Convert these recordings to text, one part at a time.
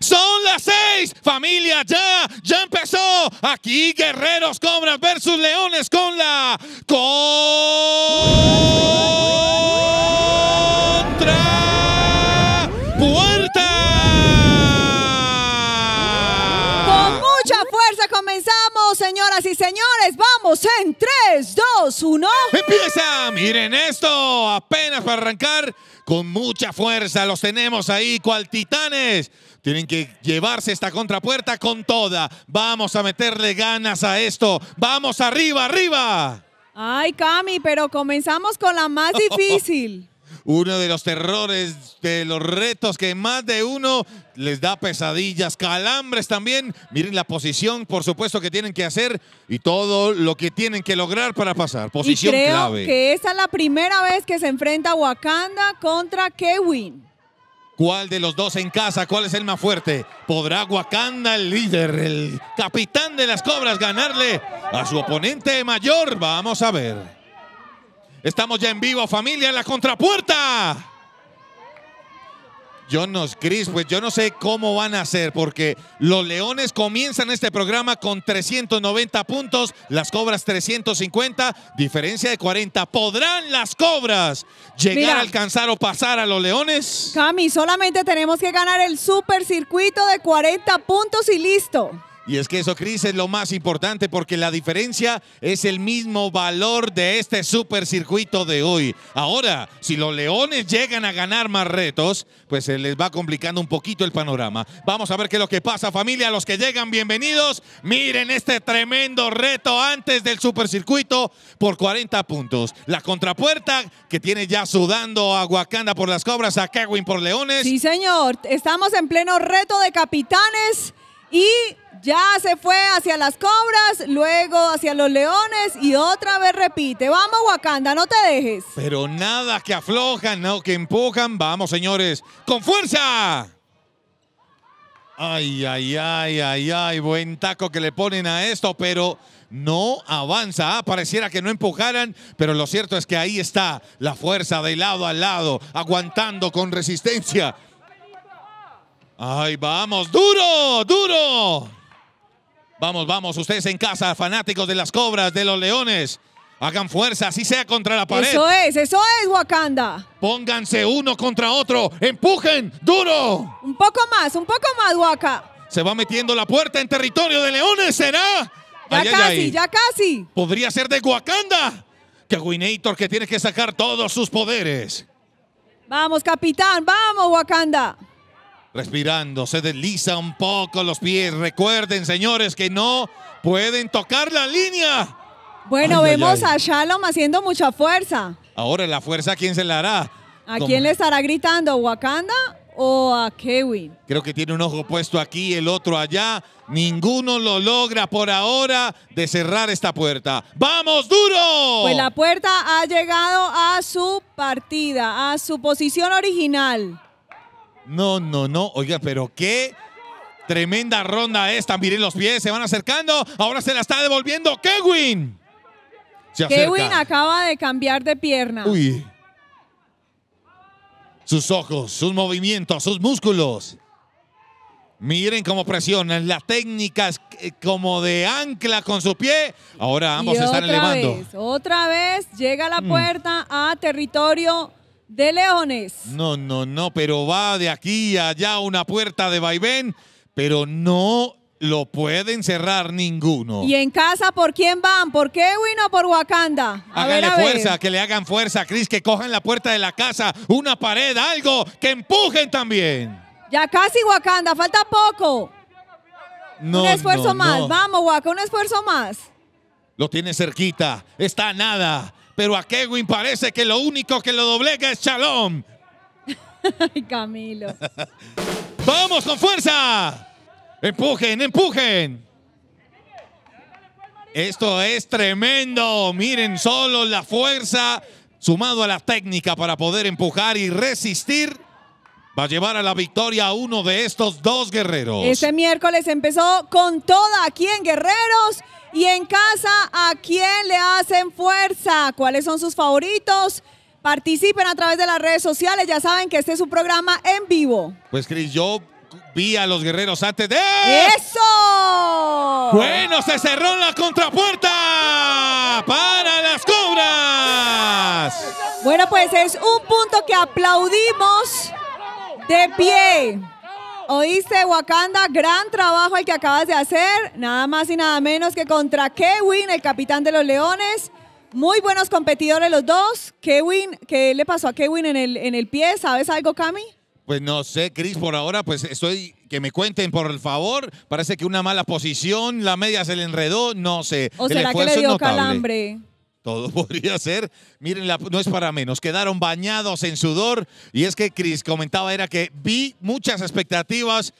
son las seis. Familia, ya, ya empezó. Aquí Guerreros Cobras versus Leones con la... Contra... Puerta. Con mucha fuerza comenzamos, señoras y señores. Vamos en 3, 2, 1. Empieza, miren esto. Apenas para arrancar con mucha fuerza. Los tenemos ahí cual titanes tienen que llevarse esta contrapuerta con toda. Vamos a meterle ganas a esto. Vamos arriba, arriba. Ay, Cami, pero comenzamos con la más difícil. uno de los terrores, de los retos que más de uno les da pesadillas, calambres también. Miren la posición, por supuesto, que tienen que hacer y todo lo que tienen que lograr para pasar. Posición clave. que esta es la primera vez que se enfrenta Wakanda contra Kevin. ¿Cuál de los dos en casa? ¿Cuál es el más fuerte? ¿Podrá Wakanda, el líder, el capitán de las cobras, ganarle a su oponente mayor? Vamos a ver. Estamos ya en vivo, familia, en la contrapuerta. Yo no, pues yo no sé cómo van a hacer, porque los Leones comienzan este programa con 390 puntos, las Cobras 350, diferencia de 40. ¿Podrán las Cobras llegar a alcanzar o pasar a los Leones? Cami, solamente tenemos que ganar el supercircuito de 40 puntos y listo. Y es que eso, Cris, es lo más importante porque la diferencia es el mismo valor de este supercircuito de hoy. Ahora, si los leones llegan a ganar más retos, pues se les va complicando un poquito el panorama. Vamos a ver qué es lo que pasa, familia. Los que llegan, bienvenidos. Miren este tremendo reto antes del supercircuito por 40 puntos. La contrapuerta que tiene ya sudando a Wakanda por las cobras, a Kevin por leones. Sí, señor. Estamos en pleno reto de capitanes. Y ya se fue hacia las cobras, luego hacia los leones y otra vez repite. Vamos, Wakanda, no te dejes. Pero nada que aflojan, no que empujan. Vamos, señores, con fuerza. Ay, ay, ay, ay, ay, buen taco que le ponen a esto, pero no avanza. Ah, pareciera que no empujaran, pero lo cierto es que ahí está la fuerza de lado a lado, aguantando con resistencia. Ay, vamos, duro, duro. Vamos, vamos, ustedes en casa, fanáticos de las cobras, de los leones. Hagan fuerza, así sea contra la pared. Eso es, eso es, Wakanda. Pónganse uno contra otro, empujen, duro. Un poco más, un poco más, Waka. Se va metiendo la puerta en territorio de leones, ¿será? Ya casi, ya casi. Podría ser de Wakanda. Que Winator que tiene que sacar todos sus poderes. Vamos, capitán, vamos, Wakanda respirando, se desliza un poco los pies. Recuerden, señores, que no pueden tocar la línea. Bueno, vemos a Shalom haciendo mucha fuerza. Ahora la fuerza, ¿a quién se la hará? ¿A quién le estará gritando? ¿Wakanda o a Kevin? Creo que tiene un ojo puesto aquí, el otro allá. Ninguno lo logra por ahora de cerrar esta puerta. ¡Vamos duro! Pues la puerta ha llegado a su partida, a su posición original. No, no, no. Oiga, pero qué tremenda ronda esta. Miren los pies, se van acercando. Ahora se la está devolviendo Kevin. Kevin acaba de cambiar de pierna. Sus ojos, sus movimientos, sus músculos. Miren cómo presionan, las técnicas eh, como de ancla con su pie. Ahora ambos están elevando. otra vez llega la mm. puerta a territorio de Leones. No, no, no, pero va de aquí a allá una puerta de vaivén, pero no lo pueden cerrar ninguno. ¿Y en casa por quién van? ¿Por Kevin o por Wakanda? A fuerza, que le hagan fuerza, Cris, que cojan la puerta de la casa, una pared, algo, que empujen también. Ya casi Wakanda, falta poco. No, un esfuerzo más, vamos Waka, un esfuerzo más. Lo tiene cerquita, está nada pero a Kevin parece que lo único que lo doblega es Shalom. Ay, Camilo. ¡Vamos con fuerza! ¡Empujen, empujen! Esto es tremendo. Miren solo la fuerza sumado a la técnica para poder empujar y resistir. Va a llevar a la victoria a uno de estos dos guerreros. Este miércoles empezó con toda aquí en Guerreros. Y en casa, ¿a quién le hacen fuerza? ¿Cuáles son sus favoritos? Participen a través de las redes sociales. Ya saben que este es un programa en vivo. Pues, Cris, yo vi a los guerreros antes de. ¡Eso! Bueno, se cerró la contrapuerta para las cobras. Bueno, pues es un punto que aplaudimos de pie. Oíste, Wakanda, gran trabajo el que acabas de hacer, nada más y nada menos que contra Kevin, el capitán de los Leones. Muy buenos competidores los dos. Kevin, ¿qué le pasó a Kevin en el, en el pie? ¿Sabes algo, Cami? Pues no sé, Cris, por ahora pues estoy, que me cuenten por favor, parece que una mala posición, la media se le enredó, no sé. ¿O será que le dio calambre? Todo podría ser. Miren, no es para menos. Quedaron bañados en sudor. Y es que Chris comentaba, era que vi muchas expectativas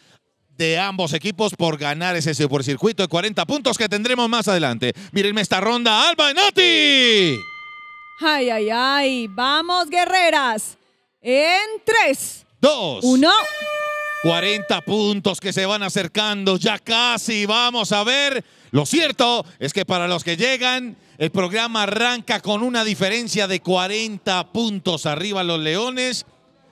de ambos equipos por ganar ese circuito de 40 puntos que tendremos más adelante. Mírenme esta ronda, Alba Nati. Ay, ay, ay. Vamos, guerreras. En 3, 2, 1. 40 puntos que se van acercando ya casi. Vamos a ver. Lo cierto es que para los que llegan el programa arranca con una diferencia de 40 puntos arriba los Leones.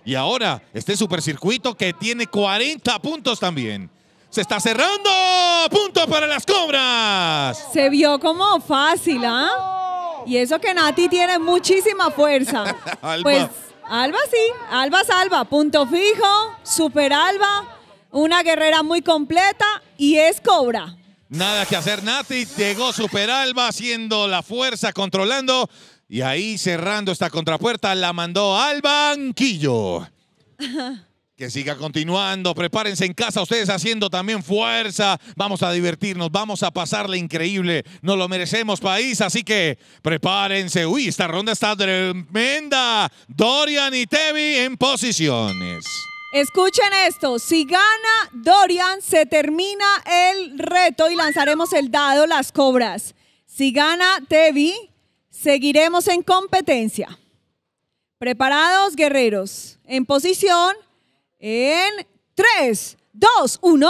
Y ahora este supercircuito que tiene 40 puntos también. Se está cerrando. Punto para las cobras. Se vio como fácil, ¿ah? Y eso que Nati tiene muchísima fuerza. Pues Alba sí, Alba salva. Punto fijo, super Alba, una guerrera muy completa y es cobra. Nada que hacer, Nati. Llegó Superalba haciendo la fuerza, controlando. Y ahí cerrando esta contrapuerta la mandó al banquillo. Que siga continuando. Prepárense en casa ustedes haciendo también fuerza. Vamos a divertirnos, vamos a pasarle increíble. Nos lo merecemos, país. Así que prepárense. Uy, esta ronda está tremenda. Dorian y Tevi en posiciones. Escuchen esto, si gana Dorian se termina el reto y lanzaremos el dado las cobras. Si gana Tevi, seguiremos en competencia. Preparados, guerreros, en posición en 3, 2, 1.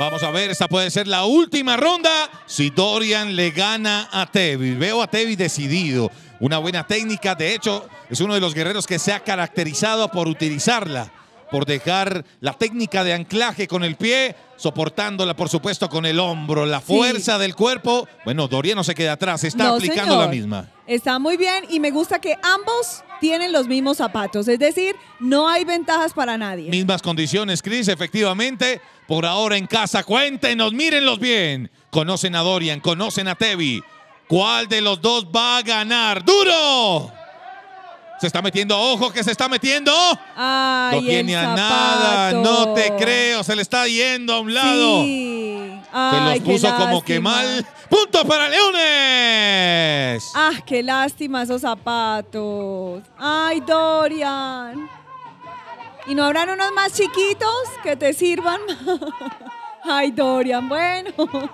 Vamos a ver, esta puede ser la última ronda si Dorian le gana a Tevi. Veo a Tevi decidido, una buena técnica, de hecho es uno de los guerreros que se ha caracterizado por utilizarla por dejar la técnica de anclaje con el pie, soportándola por supuesto con el hombro, la fuerza del cuerpo. Bueno, Dorian no se queda atrás, está aplicando la misma. Está muy bien y me gusta que ambos tienen los mismos zapatos, es decir, no hay ventajas para nadie. Mismas condiciones, Cris, efectivamente. Por ahora en casa, cuéntenos, mírenlos bien. Conocen a Dorian, conocen a Tevi. ¿Cuál de los dos va a ganar? ¡Duro! Se está metiendo, ojo que se está metiendo. Ay, no tiene nada, no te creo, se le está yendo a un lado. se los puso como que mal. ¡Punto para Leones! ¡Ah, qué lástima esos zapatos! ¡Ay, Dorian! ¿Y no habrán unos más chiquitos que te sirvan? ¡Ay, Dorian! Bueno,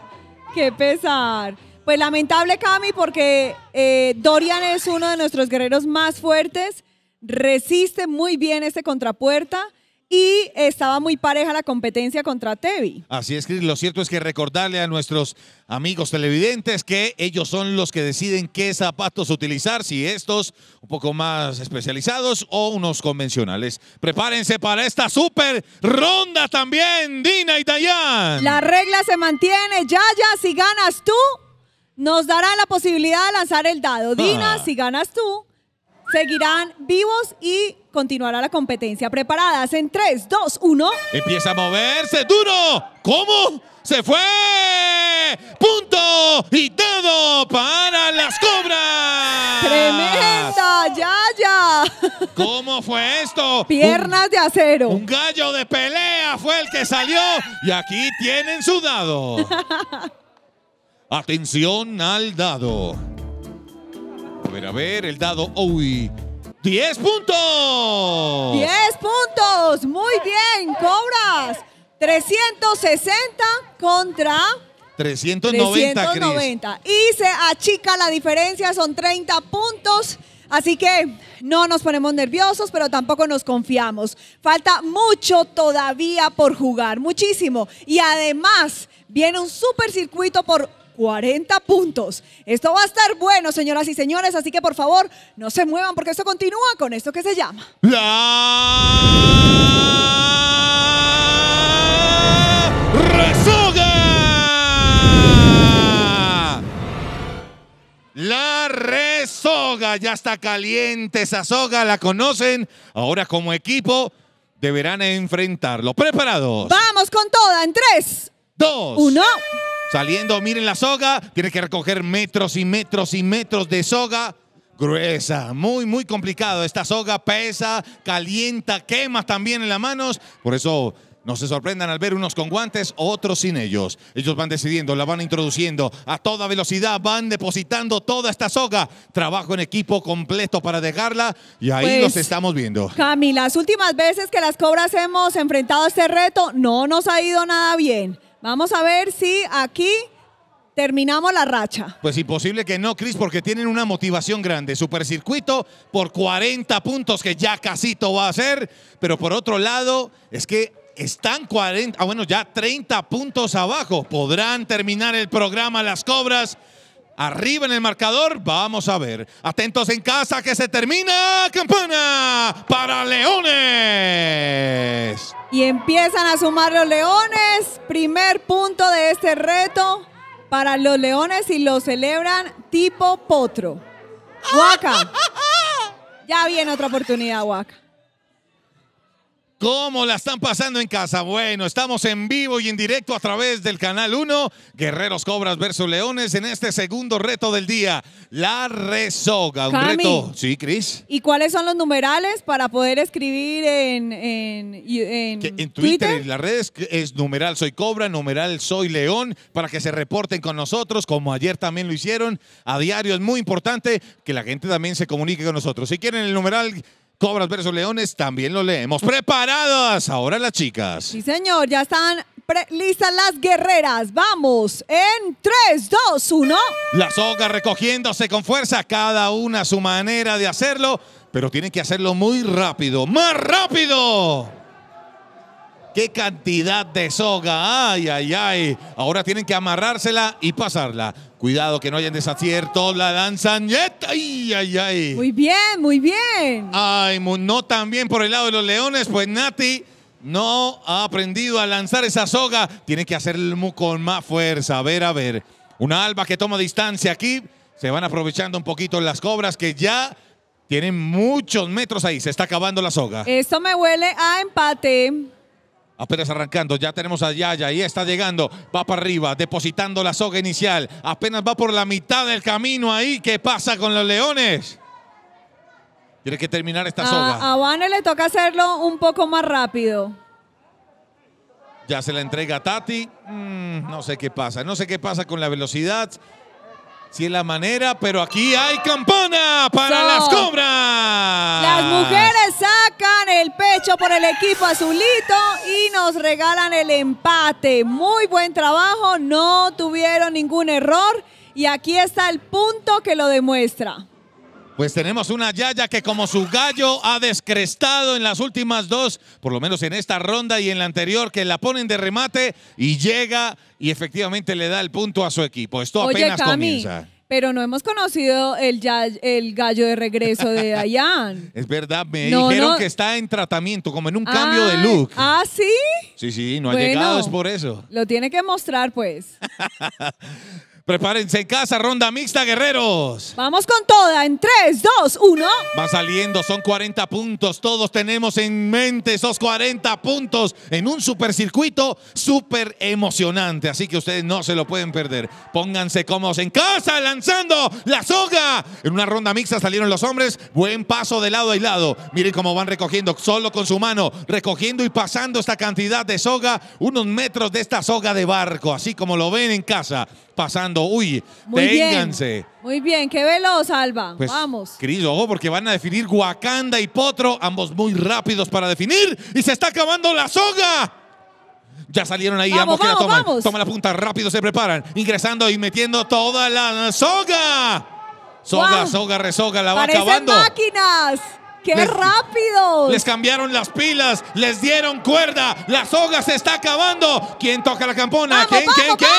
qué pesar. Pues lamentable, Cami, porque eh, Dorian es uno de nuestros guerreros más fuertes, resiste muy bien este contrapuerta. Y estaba muy pareja la competencia contra Tevi. Así es, que Lo cierto es que recordarle a nuestros amigos televidentes que ellos son los que deciden qué zapatos utilizar, si estos un poco más especializados o unos convencionales. Prepárense para esta super ronda también, Dina y Dayan. La regla se mantiene, Yaya, si ganas tú, nos dará la posibilidad de lanzar el dado. Dina, ah. si ganas tú, seguirán vivos y continuará la competencia. Preparadas en 3, 2, 1. Empieza a moverse duro. ¿Cómo? Se fue. Punto y dado para las cobras. Tremenda, ya. ¿Cómo fue esto? Piernas de acero. Un gallo de pelea fue el que salió y aquí tienen su dado. Atención al dado. A ver, a ver, el dado. Uy. 10 puntos. 10 puntos. Muy bien, cobras. 360 contra 390. 390. Y se achica la diferencia, son 30 puntos. Así que no nos ponemos nerviosos, pero tampoco nos confiamos. Falta mucho todavía por jugar, muchísimo. Y además viene un supercircuito circuito por 40 puntos. Esto va a estar bueno, señoras y señores, así que por favor no se muevan porque esto continúa con esto que se llama. La Resoga. La Resoga ya está caliente, esa soga la conocen ahora como equipo. Deberán enfrentarlo. ¿Preparados? Vamos con toda en 3, 2, 1. Saliendo, miren la soga. Tiene que recoger metros y metros y metros de soga. Gruesa, muy, muy complicado. Esta soga pesa, calienta, quema también en las manos. Por eso no se sorprendan al ver unos con guantes, otros sin ellos. Ellos van decidiendo, la van introduciendo a toda velocidad, van depositando toda esta soga. Trabajo en equipo completo para dejarla y ahí nos pues, estamos viendo. Cami, las últimas veces que las cobras hemos enfrentado este reto no nos ha ido nada bien. Vamos a ver si aquí terminamos la racha. Pues imposible que no, Cris, porque tienen una motivación grande. Supercircuito por 40 puntos, que ya casito va a ser. Pero por otro lado, es que están 40, ah, bueno, ya 30 puntos abajo. ¿Podrán terminar el programa Las Cobras? Arriba en el marcador, vamos a ver. Atentos en casa que se termina. Campana para Leones. Y empiezan a sumar los leones. Primer punto de este reto para los leones y lo celebran tipo potro. Huaca. Ya viene otra oportunidad, Huaca. ¿Cómo la están pasando en casa? Bueno, estamos en vivo y en directo a través del canal 1, Guerreros Cobras versus Leones, en este segundo reto del día, la resoga. un reto, sí, Cris. ¿Y cuáles son los numerales para poder escribir en, en, en, en Twitter? En las redes es numeral soy Cobra, numeral soy León, para que se reporten con nosotros, como ayer también lo hicieron. A diario es muy importante que la gente también se comunique con nosotros. Si quieren el numeral Cobras versus Leones, también lo leemos. Preparadas ahora las chicas. Sí, señor, ya están listas las guerreras. Vamos, en 3, 2, 1. Las hojas recogiéndose con fuerza, cada una su manera de hacerlo, pero tienen que hacerlo muy rápido, más rápido. Qué cantidad de soga. Ay, ay, ay. Ahora tienen que amarrársela y pasarla. Cuidado que no hayan desacierto. La lanzan. Ay, ay, ay. Muy bien, muy bien. Ay, no tan bien por el lado de los leones. Pues Nati no ha aprendido a lanzar esa soga. Tiene que hacerlo con más fuerza. A ver, a ver. Una alba que toma distancia aquí. Se van aprovechando un poquito las cobras que ya tienen muchos metros ahí. Se está acabando la soga. Esto me huele a empate. Apenas arrancando, ya tenemos a Yaya y está llegando, va para arriba, depositando la soga inicial. Apenas va por la mitad del camino ahí. ¿Qué pasa con los leones? Tiene que terminar esta soga. A, a le toca hacerlo un poco más rápido. Ya se la entrega Tati. Mm, no sé qué pasa, no sé qué pasa con la velocidad. Si es la manera, pero aquí hay campana para las cobras. Las mujeres sacan el pecho por el equipo azulito y nos regalan el empate. Muy buen trabajo, no tuvieron ningún error y aquí está el punto que lo demuestra. Pues tenemos una Yaya que como su gallo ha descrestado en las últimas dos, por lo menos en esta ronda y en la anterior, que la ponen de remate y llega y efectivamente le da el punto a su equipo. Esto apenas comienza. Pero no hemos conocido el, el gallo de regreso de Ayan. es verdad, me dijeron que está en tratamiento, como en un cambio de ah, look. ¿Ah, sí? Sí, sí, no ha llegado, es por eso. Lo tiene que mostrar, pues. Prepárense en casa, ronda mixta, guerreros. Vamos con toda en 3, 2, 1. Va saliendo, son 40 puntos. Todos tenemos en mente esos 40 puntos en un supercircuito súper emocionante. Así que ustedes no se lo pueden perder. Pónganse cómodos en casa, lanzando la soga. En una ronda mixta salieron los hombres. Buen paso de lado a lado. Miren cómo van recogiendo solo con su mano, recogiendo y pasando esta cantidad de soga, unos metros de esta soga de barco. Así como lo ven en casa, pasando uy, Muy Muy bien, qué veloz, Alba. Pues, vamos. Cris, porque van a definir Wakanda y Potro, ambos muy rápidos para definir, y se está acabando la soga. Ya salieron ahí, vamos, ambos que la toman. Toma la punta, rápido se preparan, ingresando y metiendo toda la soga. Soga, soga, resoga, la va Parecen acabando. máquinas! ¡Qué rápido! Les cambiaron las pilas, les dieron cuerda, la soga se está acabando. ¿Quién toca la campana? ¡Vamos, ¿Quién, quién, quién?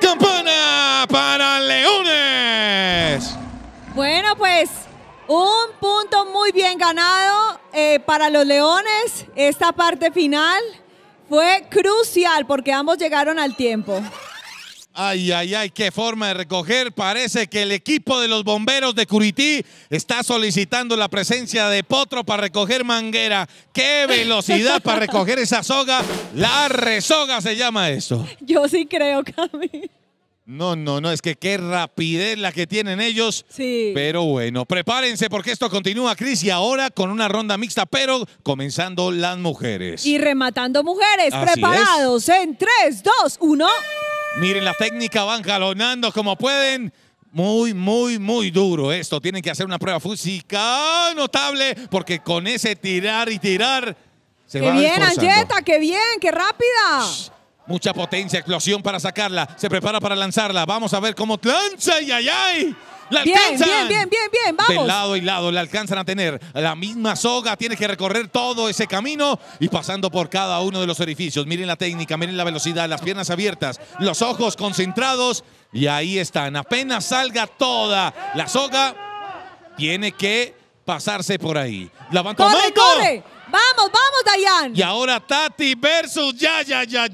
campana para Leones! Bueno, pues un punto muy bien ganado eh, para los Leones. Esta parte final fue crucial porque ambos llegaron al tiempo. Ay, ay, ay, qué forma de recoger. Parece que el equipo de los bomberos de Curití está solicitando la presencia de Potro para recoger manguera. Qué velocidad para recoger esa soga. La resoga se llama eso. Yo sí creo, Cami. No, no, no, es que qué rapidez la que tienen ellos. Sí. Pero bueno, prepárense porque esto continúa, Cris, y ahora con una ronda mixta, pero comenzando las mujeres. Y rematando mujeres, preparados en 3, 2, 1. Miren la técnica, van jalonando como pueden. Muy, muy, muy duro esto. Tienen que hacer una prueba física notable porque con ese tirar y tirar se ¡Qué bien, Anjeta ¡Qué bien! ¡Qué rápida! Mucha potencia, explosión para sacarla. Se prepara para lanzarla. Vamos a ver cómo lanza y ay, la bien, bien, bien, bien, vamos. De lado y lado le alcanzan a tener la misma soga. Tiene que recorrer todo ese camino y pasando por cada uno de los orificios. Miren la técnica, miren la velocidad, las piernas abiertas, los ojos concentrados. Y ahí están. Apenas salga toda la soga, tiene que pasarse por ahí. La van vamos vamos, Dayan! Y ahora Tati versus Yaya ya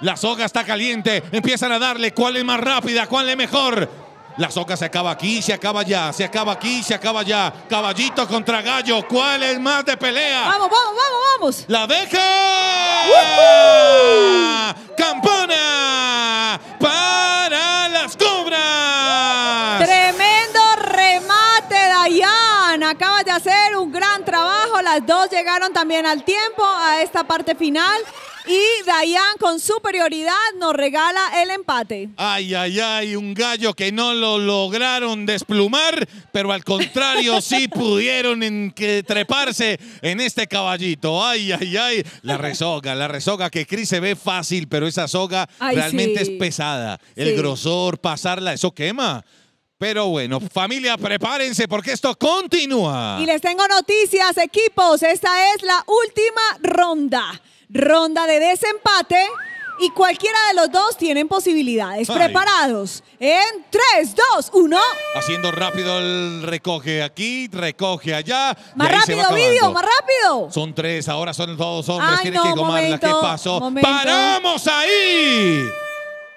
La soga está caliente. Empiezan a darle cuál es más rápida, cuál es mejor. La soca se acaba aquí, se acaba allá, se acaba aquí, se acaba allá. Caballito contra gallo, ¿cuál es más de pelea? Vamos, vamos, vamos, vamos. La deja. Campana para las dos llegaron también al tiempo a esta parte final. Y Dayan con superioridad nos regala el empate. Ay, ay, ay, un gallo que no lo lograron desplumar, pero al contrario sí pudieron en que treparse en este caballito. Ay, ay, ay, la resoga, la resoga que Cris se ve fácil, pero esa soga realmente es pesada. El grosor, pasarla, eso quema. Pero bueno, familia, prepárense porque esto continúa. Y les tengo noticias, equipos. Esta es la última ronda. Ronda de desempate. Y cualquiera de los dos tienen posibilidades. Preparados. En 3, 2, 1. Haciendo rápido el recoge aquí, recoge allá. Más rápido, vídeo, más rápido. Son tres, ahora son todos hombres. que pasó. ¡Paramos ahí!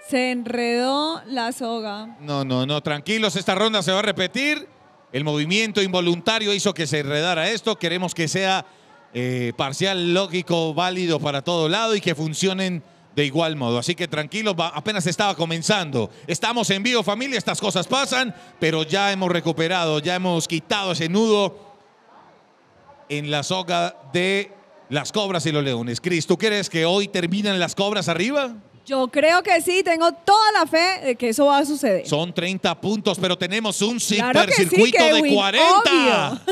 Se enredó la soga. No, no, no, tranquilos, esta ronda se va a repetir. El movimiento involuntario hizo que se enredara esto. Queremos que sea eh, parcial, lógico, válido para todo lado y que funcionen de igual modo. Así que tranquilos, apenas estaba comenzando. Estamos en vivo, familia, estas cosas pasan, pero ya hemos recuperado, ya hemos quitado ese nudo en la soga de las cobras y los leones. Cris, ¿tú crees que hoy terminan las cobras arriba? Yo creo que sí, tengo toda la fe de que eso va a suceder. Son 30 puntos, pero tenemos un circuito supercircuito de 40.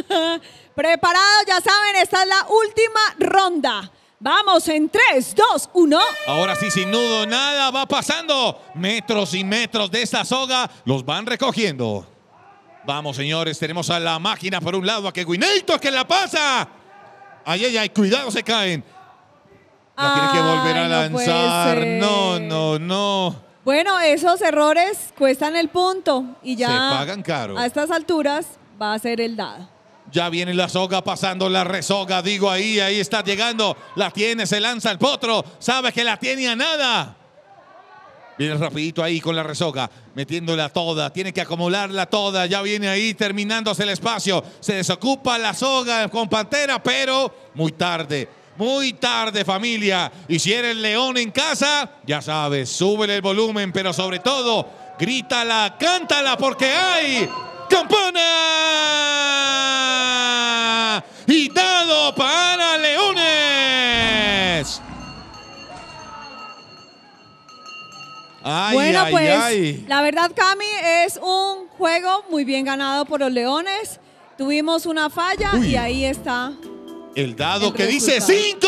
Preparados, ya saben, esta es la última ronda. Vamos en 3, 2, 1. Ahora sí, sin nudo, nada va pasando. Metros y metros de esta soga los van recogiendo. Vamos, señores, tenemos a la máquina por un lado, a que es que la pasa. Ay, ay, ay, cuidado, se caen. La tiene que volver a lanzar. No, no, no. Bueno, esos errores cuestan el punto y ya Se pagan caro. a estas alturas va a ser el dado. Ya viene la soga pasando la resoga, digo ahí, ahí está llegando. La tiene, se lanza el potro, sabe que la tiene a nada. Viene rapidito ahí con la resoga, metiéndola toda, tiene que acumularla toda, ya viene ahí terminándose el espacio, se desocupa la soga con Pantera, pero muy tarde. Muy tarde familia. Y si eres león en casa, ya sabes, súbele el volumen, pero sobre todo, grítala, cántala, porque hay campana. Y dado para leones. bueno, pues la verdad, Cami, es un juego muy bien ganado por los Leones. Tuvimos una falla y ahí está el dado que dice cinco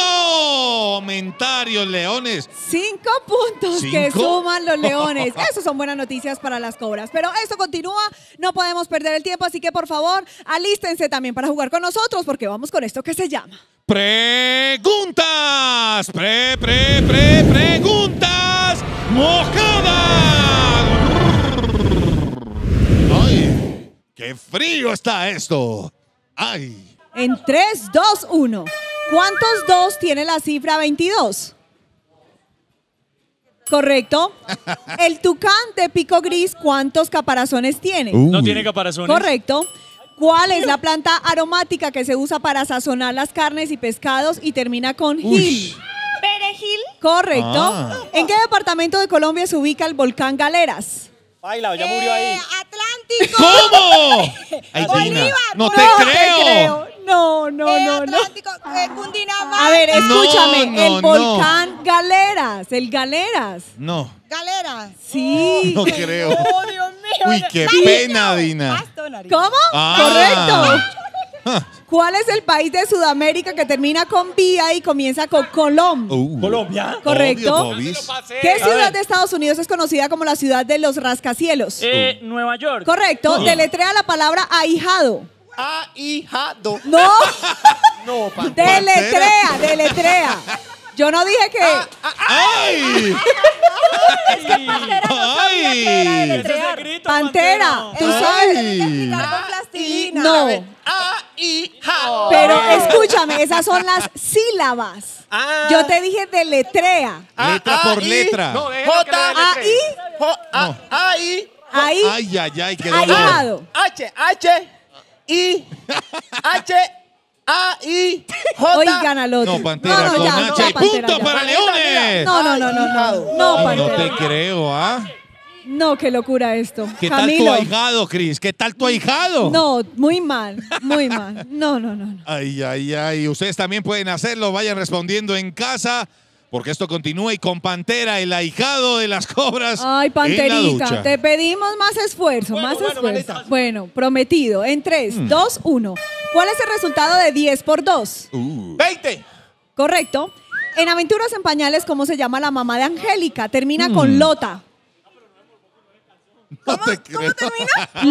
Comentarios, leones. Cinco puntos que suman los leones. Esas son buenas noticias para las cobras. Pero esto continúa, no podemos perder el tiempo, así que por favor, alístense también para jugar con nosotros porque vamos con esto que se llama. Preguntas. Pre, pre, pre, preguntas. Mojadas. ¡Ay! ¡Qué frío está esto! ¡Ay! En 3, 2, 1. ¿Cuántos dos tiene la cifra 22? Correcto. El tucán de pico gris, ¿cuántos caparazones tiene? No tiene caparazones. Correcto. ¿Cuál es la planta aromática que se usa para sazonar las carnes y pescados y termina con gil? ¿Perejil? Correcto. Ah. ¿En qué departamento de Colombia se ubica el volcán Galeras? Baila, ya eh, murió ahí. Atlántico. ¿Cómo? Ay, Bolívar. No, te, creo. No, eh, no, no, Atlántico, eh, ah. A ver, escúchame. el volcán Galeras. El Galeras. No. Galeras. Sí. Oh. No creo. Oh, Dios mío. Uy, qué pena, Dina. ¿Cómo? Ah. Correcto. ¿Cuál es el país de Sudamérica que termina con vía y comienza con Colombia? Uh. Colombia. Correcto. ¿Qué ciudad de Estados Unidos es conocida como la ciudad de los rascacielos? Eh, oh. Nueva York. Correcto. Deletrea la palabra ahijado. Ahijado. No. no, Deletrea, deletrea. Yo no dije que. Ah, ah, ah. ¡Ay! es Pantera ¡Ay! que Pantera, tú sabes. Ay. No. Pero oh. escúchame, esas son las sílabas. Yo te dije deletrea. letra por letra. J, A, I. A, I. Ay, ay, ay, H, H, I, H, a I J. Oigan al No, Pantera, no, no, con ya, no, punto para Leones. No, no, no, no, no. No, No te creo, ¿ah? No, qué locura esto. ¿Qué tal tu ahijado, Cris? ¿Qué tal tu ahijado? No, muy mal, muy mal. no, no. no. Ay, ay, ay. Ustedes también pueden hacerlo. Vayan respondiendo en casa porque esto continúa y con Pantera, el ahijado de las cobras. Ay, Panterita, te pedimos más esfuerzo, más esfuerzo. Bueno, prometido. En 3, 2, 1. ¿Cuál es el resultado de 10 por 2? 20. Uh. Correcto. En Aventuras en Pañales, ¿cómo se llama la mamá de Angélica? Termina mm. con Lota. ¿Cómo,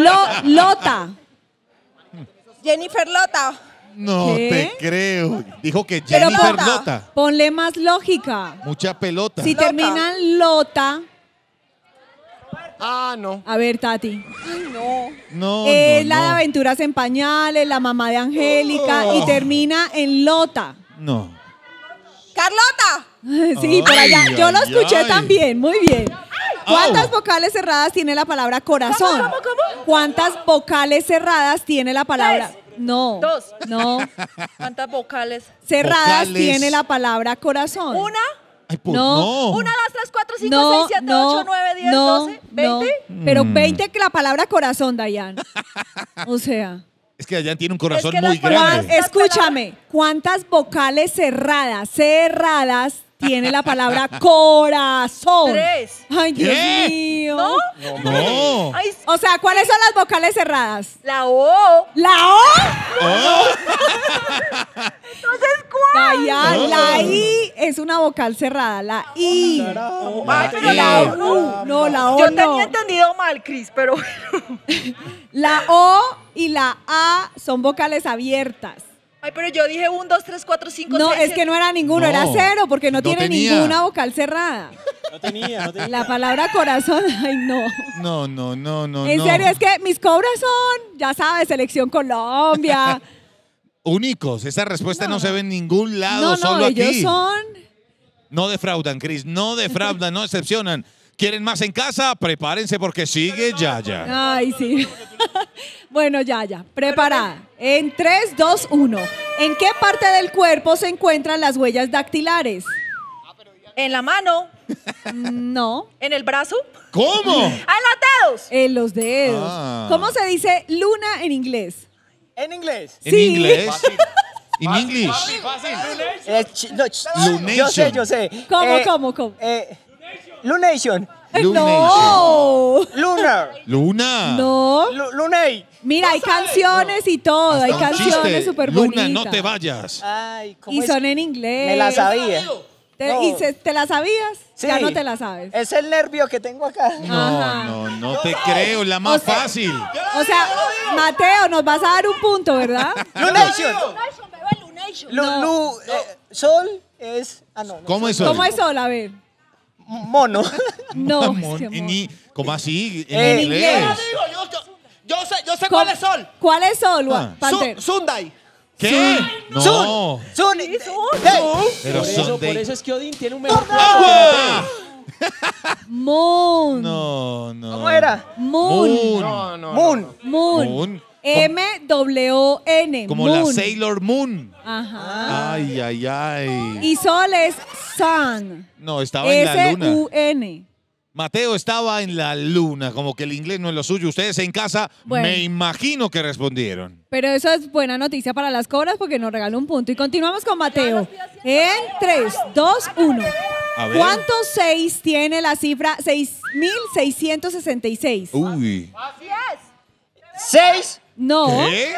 termina? Lota. Jennifer Lota. No te creo. Dijo que Jenny Jennifer Ponle más lógica. Mucha pelota. Si termina en Lota, Ah, no. a ver, Tati. no. No, es eh, la de aventuras en pañales, la mamá de Angélica y oh. termina en Lota. No. ¡Carlota! Sí, por allá. Yo lo escuché también, muy bien. ¿Cuántas vocales cerradas tiene la palabra corazón? ¿Cómo, cómo, cómo? cuántas vocales cerradas tiene la palabra? No. Dos. No. ¿Cuántas vocales? Cerradas tiene la palabra corazón. Una, pues No. una, dos, tres, cuatro, cinco, seis, siete, ocho, nueve, diez, no, doce, veinte. Pero mm. veinte que la palabra corazón, Dayan. O sea, Es que Dayan tiene un corazón muy grande. escúchame, ¿cuántas vocales cerradas, cerradas tiene la palabra corazón. Tres. Ay, Dios mío. ¿No? No. O sea, ¿cuáles son las vocales cerradas? La O. ¿La O? Oh. Entonces, ¿cuál? Oh. La I es una vocal cerrada. La I. Oh, no la U. Uh, no, la O. Yo tenía entendido mal, Cris, pero. la O y la A son vocales abiertas. Ay, pero yo dije 1, 2, 3, 4, 5, No, es que no era ninguno, era cero, porque no, tiene ninguna vocal cerrada. No tenía, no tenía. La palabra corazón, ay no. No, no, no, no. en serio, es que mis cobras son, ya sabes, Selección Colombia. Únicos. Esa respuesta no, se ve en ningún lado, no, no, solo ellos son. No defraudan, Cris, No defraudan, no excepcionan. ¿Quieren más en casa? Prepárense porque sigue Yaya. Ay, sí. bueno, Yaya, preparada. En 3, 2, 1. ¿En qué parte del cuerpo se encuentran las huellas dactilares? ¿En la mano? No. ¿En el brazo? ¿Cómo? ¡En los dedos! En los dedos. ¿Cómo se dice luna en inglés? En inglés. ¿En inglés? ¿En inglés? yo sé, yo sé. ¿Cómo, cómo, cómo? eh, Lunation. No. Luna. Luna. No. Lunay. Mira, hay canciones y todo. hay canciones súper bonitas. Luna, no te vayas. Ay, ¿cómo Y son en inglés. Me la sabía. Te- ¿Y te la sabías? Sí. Ya no te la sabes. Es el nervio que tengo acá. No, no, no te creo, la más fácil. O sea, Mateo, nos vas a dar un punto, ¿verdad? Lunation. ¡Lunation, No. Lu- eh, sol es. Ah, ¿Cómo es sol? ¿Cómo es sol? A ver mono. No, es ¿Cómo así? En eh, yo digo, yo, sé, yo sé ¿Cuál es Sol, Ah. Sunday. ¿Qué? No. Sun. por, eso, es que Odín tiene un mejor ¡Agua! Ah. Moon. No, no. ¿Cómo era? Moon. no. Moon. Moon. Moon. M-W-N. Como la Sailor Moon. Ajá. Ay, ay, ay. Y Sol es Sun. No, estaba en la luna. S-U-N. Mateo estaba en la luna, como que el inglés no es lo suyo. Ustedes en casa, me imagino que respondieron. Pero eso es buena noticia para las cobras porque nos regaló un punto. Y continuamos con Mateo. En 3, 2, 1. ¿Cuántos 6 tiene la cifra 6666? Uy. Así es. 6 no. ¿Qué?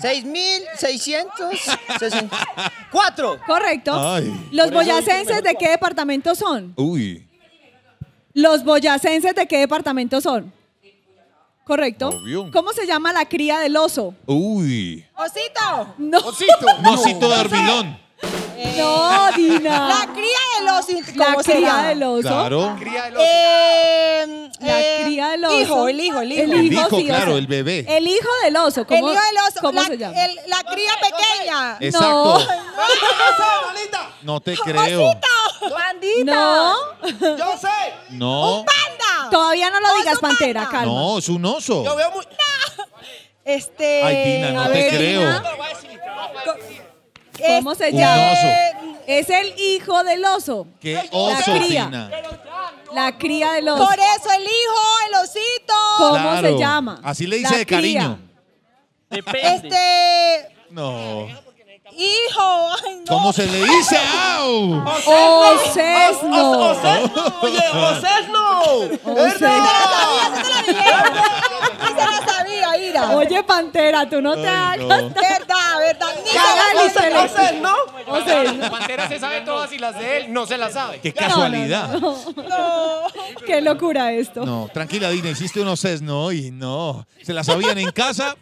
6.664. Correcto. ¿Los boyacenses de qué departamento son? Uy. ¿Los boyacenses de qué departamento son? Correcto. ¿Cómo se llama la cría del oso? Uy. Osito. Osito. osito de Arbilón. Eh, no, Dina. La cría del oso. ¿cómo la cría del oso. Claro. Em, em, cría del oso. Eh, la cría del oso. Hijo, el hijo, el hijo. El hijo, sí, claro, o sea, el bebé. El hijo del oso. ¿Cómo, el hijo del oso. ¿cómo la, se llama? El, la cría pequeña. No Exacto. No. no te creo. Osito. Bandita. No. Yo sé. No. Un panda. Todavía no lo oso digas, panda. pantera, calma. No, es un oso. Yo veo muy... Este... Ay, Dina, no a te ver, creo. Dina. ¿Cómo se llama? Es el hijo del oso. ¿Qué La cría. La cría del oso. Por eso el hijo, el osito. ¿Cómo se llama? Así le dice de cariño. Este. No. Hijo. Ay, no. ¿Cómo se le dice? ¡Au! Osesno. Osesno. oye, Osesno. Oye, Pantera, tú no te hagas. Verdad, verdad. Ni no se ¿no? O sea, Pantera se sabe todas y las de él no se las sabe. Qué casualidad. No, qué locura esto. No, tranquila, Dina, hiciste unos no y no. ¿Se las sabían en casa?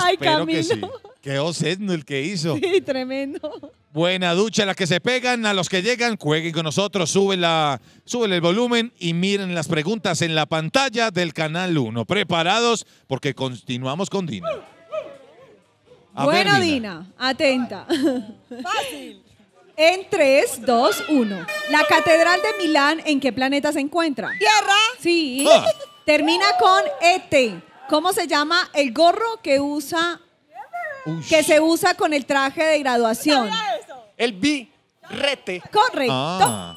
Ay, Espero que sí. Quedó Sedno el que hizo. Sí, tremendo. Buena ducha, las que se pegan, a los que llegan, jueguen con nosotros, suben, la, el volumen y miren las preguntas en la pantalla del Canal 1. Preparados porque continuamos con Dina. bueno, Dina. atenta. Fácil. En 3, 2, 1. ¿La Catedral de Milán en qué planeta se encuentra? Tierra. Sí. Ah. Termina con ET. ¿Cómo se llama el gorro que usa que se usa con el traje de graduación. El birrete. Correcto. Ah.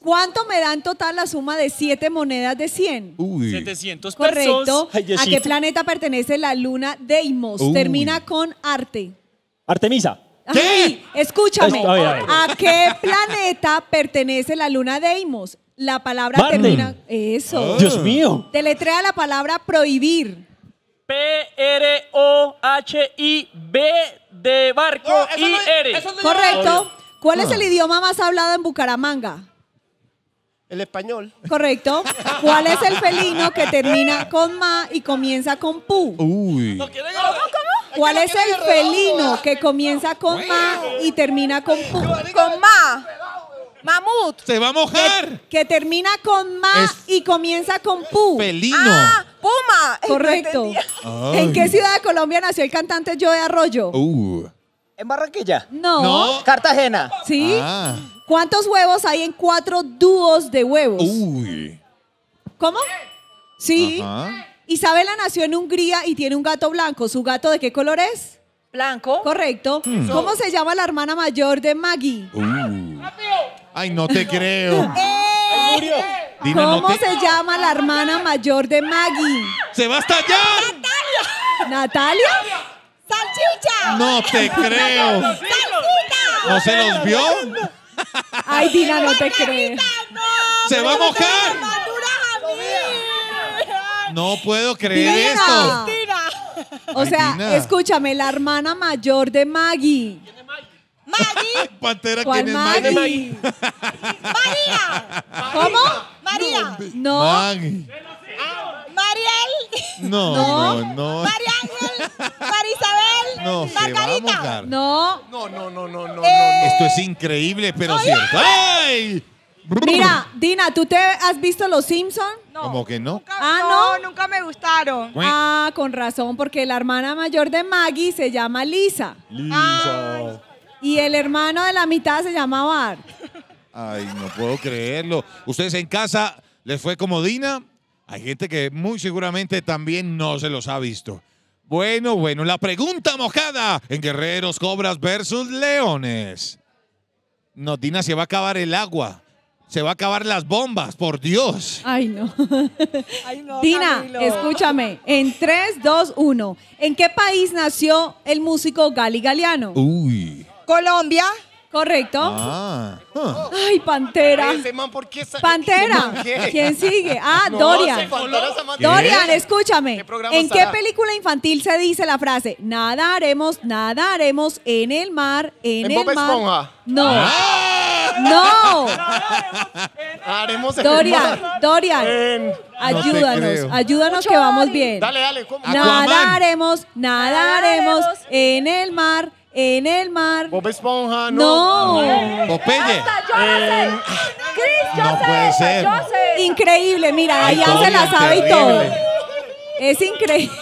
¿Cuánto me dan total la suma de siete monedas de 100? 700 pesos. Correcto. ¿A qué planeta pertenece la luna Deimos? Termina con Arte. Artemisa. ¿Qué? escúchame. a, qué planeta pertenece la luna Deimos? La palabra termina. Eso. Ah. Dios mío. Deletrea la palabra prohibir. P-R-O-H-I-B de barco oh, R. Correcto. ¿Cuál es ah. el idioma más hablado en Bucaramanga? El español. Correcto. ¿Cuál es el felino que termina con ma y comienza con pu? Uy. ¿Cómo, ¿Cuál es el felino que comienza con ma y termina con pu? Con ma. Mamut. Se va a mojar. Que, termina con ma y comienza con pu. Pelino. Ah, puma. Correcto. ¿En qué ciudad de Colombia nació el cantante Joe Arroyo? Uh. ¿En Barranquilla? No. no. ¿Cartagena? Sí. Ah. ¿Cuántos huevos hay en cuatro dúos de huevos? Uy. ¿Cómo? Sí. Isabela nació en Hungría y tiene un gato blanco. ¿Su gato de qué color es? Blanco. Correcto. Hmm. ¿Cómo se llama la hermana mayor de Maggie? Uh. Ay, no te creo. Eh, ¿Cómo se llama la hermana mayor de Maggie? ¡Se va a estallar! ¿Natalia? ¿Natalia? ¡Salchicha! No te creo. ¿No se los vio? Ay, Dina, no te creo! ¡Se va a mojar! No puedo creer eso. esto. O sea, escúchame, la hermana mayor de Maggie. Maggie. Pantera, ¿quién es Maggie? María. ¿Cómo? María. No. Maggie. Mariel. No, no, no. María Ángel. Marisabel. No, Margarita. no. No, no, no, no, no, eh. Esto es increíble, pero cierto. ¡Ay! Mira, Dina, ¿tú te has visto Los Simpsons? No. ¿Cómo que no? ah, ah no, nunca me gustaron. Ah, con razón, porque la hermana mayor de Maggie se llama Lisa. Lisa. Y el hermano de la mitad se llamaba Ay, no puedo creerlo. Ustedes en casa les fue como Dina. Hay gente que muy seguramente también no se los ha visto. Bueno, bueno, la pregunta mojada en Guerreros, Cobras versus Leones. No, Dina, se va a acabar el agua. Se va a acabar las bombas, por Dios. Ay, no. Dina, escúchame. En 3, 2, 1. ¿En qué país nació el músico Gali Galeano? Uy. Colombia. Correcto. Ah. Ah. Ay, Pantera. Pantera. ¿Quién sigue? Ah, Dorian. Dorian, escúchame. ¿En qué película infantil se dice la frase? nadaremos nadaremos en el mar, en, el mar. Esponja? No. Ah. No. Haremos Dorian, Dorian. Ayúdanos, ayúdanos que vamos bien. Dale, dale, ¿cómo? Nada en el mar en el mar. Bob Esponja, no. No. Popeye. Eh, Chris, yo no sé puede ser. yo sé. Increíble, mira, Ahí ya se la sabe y todo. Es increíble.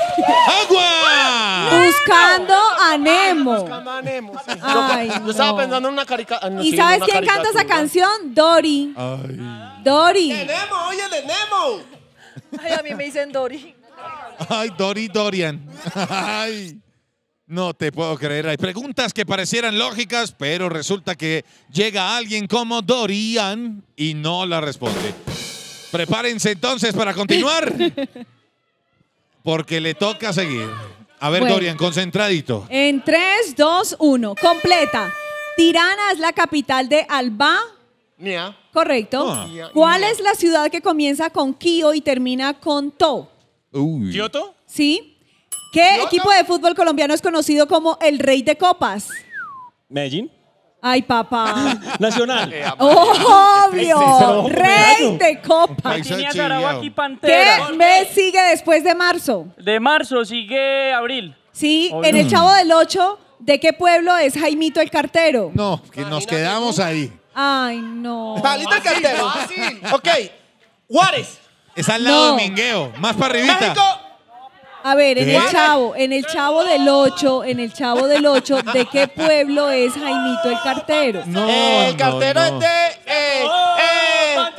¡Agua! Buscando a ah, Nemo. Buscando a Nemo, sí. Ay, Yo estaba pensando en una caricatura. ¿Y sabes quién canta esa canción? Dory. Ay. Dory. Nemo, oye, Nemo. Ay, a mí me dicen Dory. Ay, Dory Dorian. Ay. No te puedo creer. Hay preguntas que parecieran lógicas, pero resulta que llega alguien como Dorian y no la responde. Prepárense entonces para continuar, porque le toca seguir. A ver, Dorian, concentradito. En 3, 2, 1. Completa. Tirana es la capital de Alba. Correcto. Ah. ¿Cuál es la ciudad que comienza con Kio y termina con To? ¿Kioto? Sí. ¿Qué equipo de fútbol colombiano es conocido como el rey de copas? Medellín. Ay, papá. Nacional. Eh, Obvio. Rey de copas. ¿Qué mes sigue después de marzo? De marzo sigue abril. Sí, en el Chavo del 8, ¿de qué pueblo es Jaimito el Cartero? No, que nos quedamos ahí. Ay, no. Palita el Cartero. Ok. Juárez. Está al lado de Mingueo, más para arribita. A ver, en el Chavo, en el Chavo del 8, en el Chavo del 8, ¿de qué pueblo es Jaimito el cartero? No, eh, el cartero es de eh, oh, eh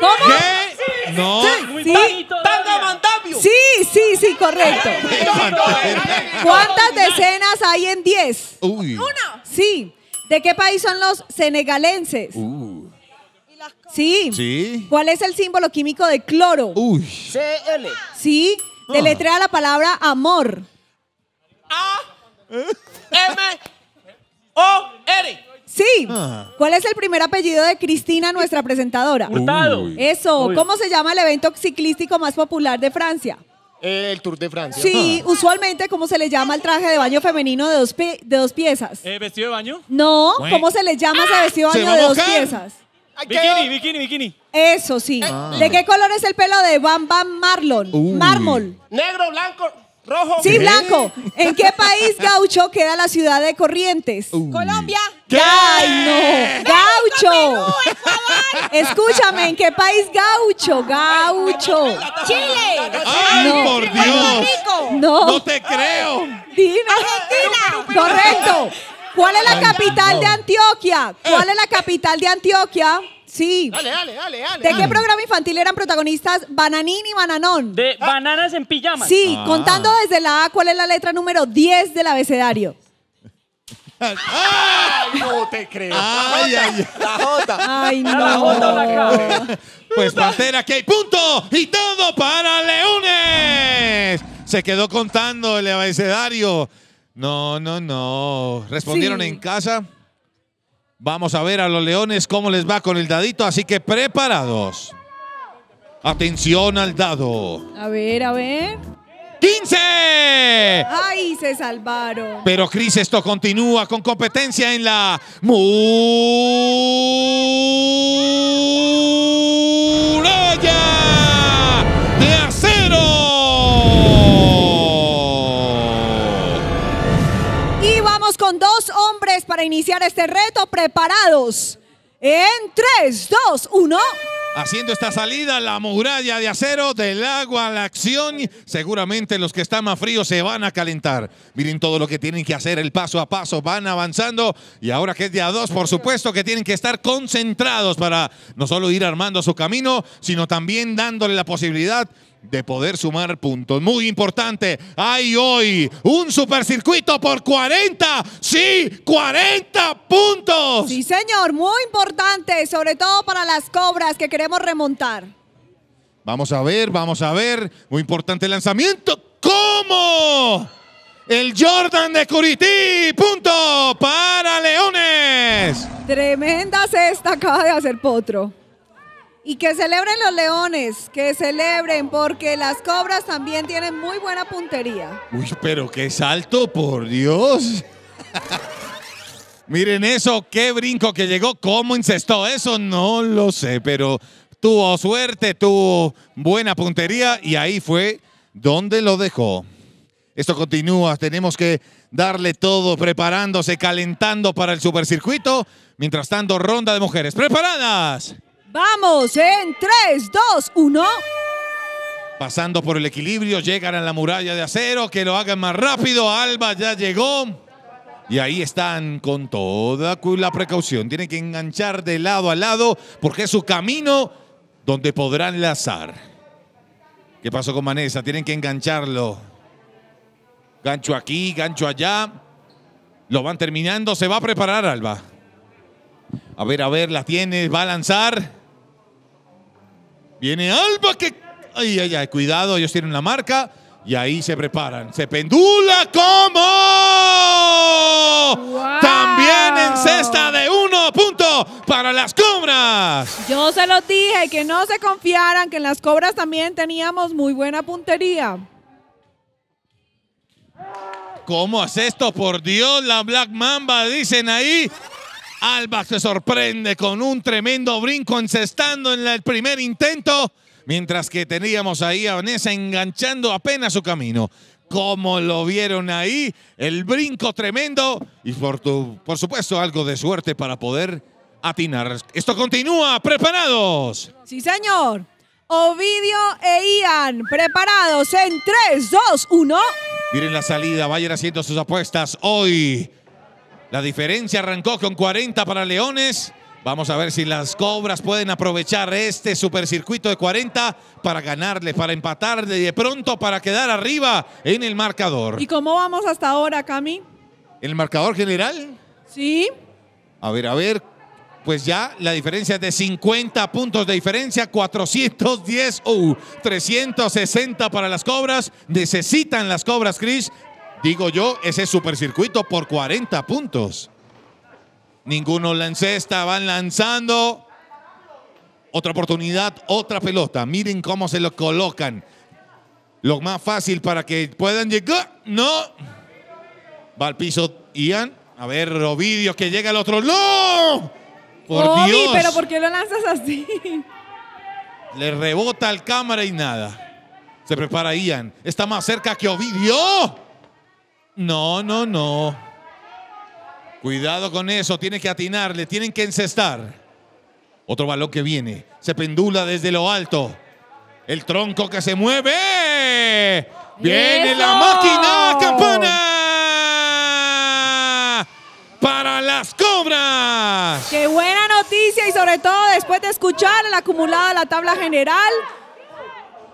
¿Cómo? No. Sí, sí. Sí, sí, sí, correcto. ¿Cuántas decenas hay en 10? Uy. Una. Sí. ¿De qué país son los senegalenses? Uh. Sí. ¿Cuál es el símbolo químico de cloro? Uy. CL. Sí. Deletrea ah. la palabra amor. A. M. O. R. Sí. Ah. ¿Cuál es el primer apellido de Cristina, nuestra presentadora? Hurtado. Eso. ¿Cómo se llama el evento ciclístico más popular de Francia? El Tour de Francia. Sí, ah. usualmente, ¿cómo se le llama el traje de baño femenino de dos, piezas? Eh, ¿Vestido de baño? No, ¿cómo se le llama ese vestido de baño de dos piezas? Bikini, bikini, bikini. Eso sí. Eh, ¿De qué color es el pelo de Bam Bam Marlon? Mármol. Negro, blanco, rojo. Sí, blanco. ¿En qué país gaucho queda la ciudad de Corrientes? Colombia. ¡Ay, no! ¡Gaucho! Escúchame, ¿en qué país gaucho? ¡Gaucho! ¡Chile! ¡Ay, por Dios! No. no. te creo! Dime. ¡Argentina! ¡Correcto! ¿Cuál es la capital de Antioquia? ¿Cuál eh. es la capital de Antioquia? Sí. Dale, dale, dale, dale. ¿De qué programa infantil eran protagonistas Bananín y Bananón? De ah. Bananas en Pijama. Sí, ah. contando desde la A, ¿cuál es la letra número 10 del abecedario? ¡Ay, no te creo! ¡Ay, ay, La J. ¡Ay, ah, no! La Pues Pantera, que hay punto y todo para Leones. Se quedó contando el abecedario. No, no, no. Respondieron en casa. Vamos a ver a los leones cómo les va con el dadito, así que preparados. Atención al dado. A ver, a ver. ¡15! ¡Ay, se salvaron! Pero Cris, esto continúa con competencia en la... dos hombres para iniciar este reto. ¿Preparados? En 3, 2, 1. Haciendo esta salida, la muralla de acero, del agua a la acción. Seguramente los que están más fríos se van a calentar. Miren todo lo que tienen que hacer, el paso a paso, van avanzando. Y ahora que es día 2, por supuesto que tienen que estar concentrados para no solo ir armando su camino, sino también dándole la posibilidad de poder sumar puntos. Muy importante, hay hoy un supercircuito por 40, sí, 40 puntos. Sí, señor, muy importante, sobre todo para las cobras que queremos remontar. Vamos a ver, vamos a ver, muy importante el lanzamiento. ¿Cómo? El Jordan de Curití, punto para Leones. Tremenda cesta acaba de hacer Potro. Y que celebren los leones, que celebren, porque las cobras también tienen muy buena puntería. Uy, pero qué salto, por Dios. Miren eso, qué brinco que llegó, cómo incestó eso, no lo sé, pero tuvo suerte, tuvo buena puntería y ahí fue donde lo dejó. Esto continúa, tenemos que darle todo, preparándose, calentando para el supercircuito. Mientras tanto, ronda de mujeres. ¡Preparadas! Vamos en 3, 2, 1. Pasando por el equilibrio, llegan a la muralla de acero, que lo hagan más rápido. Alba ya llegó. Y ahí están con toda la precaución. Tienen que enganchar de lado a lado porque es su camino donde podrán lanzar. ¿Qué pasó con Manesa? Tienen que engancharlo. Gancho aquí, gancho allá. Lo van terminando. Se va a preparar Alba. A ver, a ver, la tiene. Va a lanzar. Viene Alba que... Ay, ay, ay, cuidado, ellos tienen la marca. Y ahí se preparan. Se pendula como... También en cesta de uno punto para las cobras. Yo se los dije que no se confiaran, que en las cobras también teníamos muy buena puntería. ¿Cómo es esto? Por Dios, la Black Mamba, dicen ahí. Alba se sorprende con un tremendo brinco encestando en el primer intento, mientras que teníamos ahí a Vanessa enganchando apenas su camino. Como lo vieron ahí, el brinco tremendo y por, por supuesto algo de suerte para poder atinar. Esto continúa, preparados. Sí, señor. Ovidio e Ian, preparados en 3, 2, 1. Miren la salida, vayan haciendo sus apuestas hoy. La diferencia arrancó con 40 para Leones. Vamos a ver si las Cobras pueden aprovechar este supercircuito de 40 para ganarle, para empatarle de pronto para quedar arriba en el marcador. ¿Y cómo vamos hasta ahora, Cami? ¿El marcador general? Sí. A ver, a ver, pues ya la diferencia es de 50 puntos de diferencia, 410 o 360 para las Cobras. Necesitan las Cobras, Cris digo yo, ese supercircuito por 40 puntos. Ninguno lancesta, van lanzando. Otra oportunidad, otra pelota. Miren cómo se lo colocan. Lo más fácil para que puedan llegar. No. Va al piso Ian. A ver, Ovidio que llega el otro. ¡No! Por Dios. pero ¿por qué lo lanzas así? Le rebota al cámara y nada. Se prepara Ian. Está más cerca que Ovidio. No, no, no. Cuidado con eso, tiene que atinarle, tienen que encestar. Otro balón que viene, se pendula desde lo alto. El tronco que se mueve. Viene la máquina, campana. Para las cobras. Qué buena noticia y sobre todo después de escuchar el acumulado de la tabla general,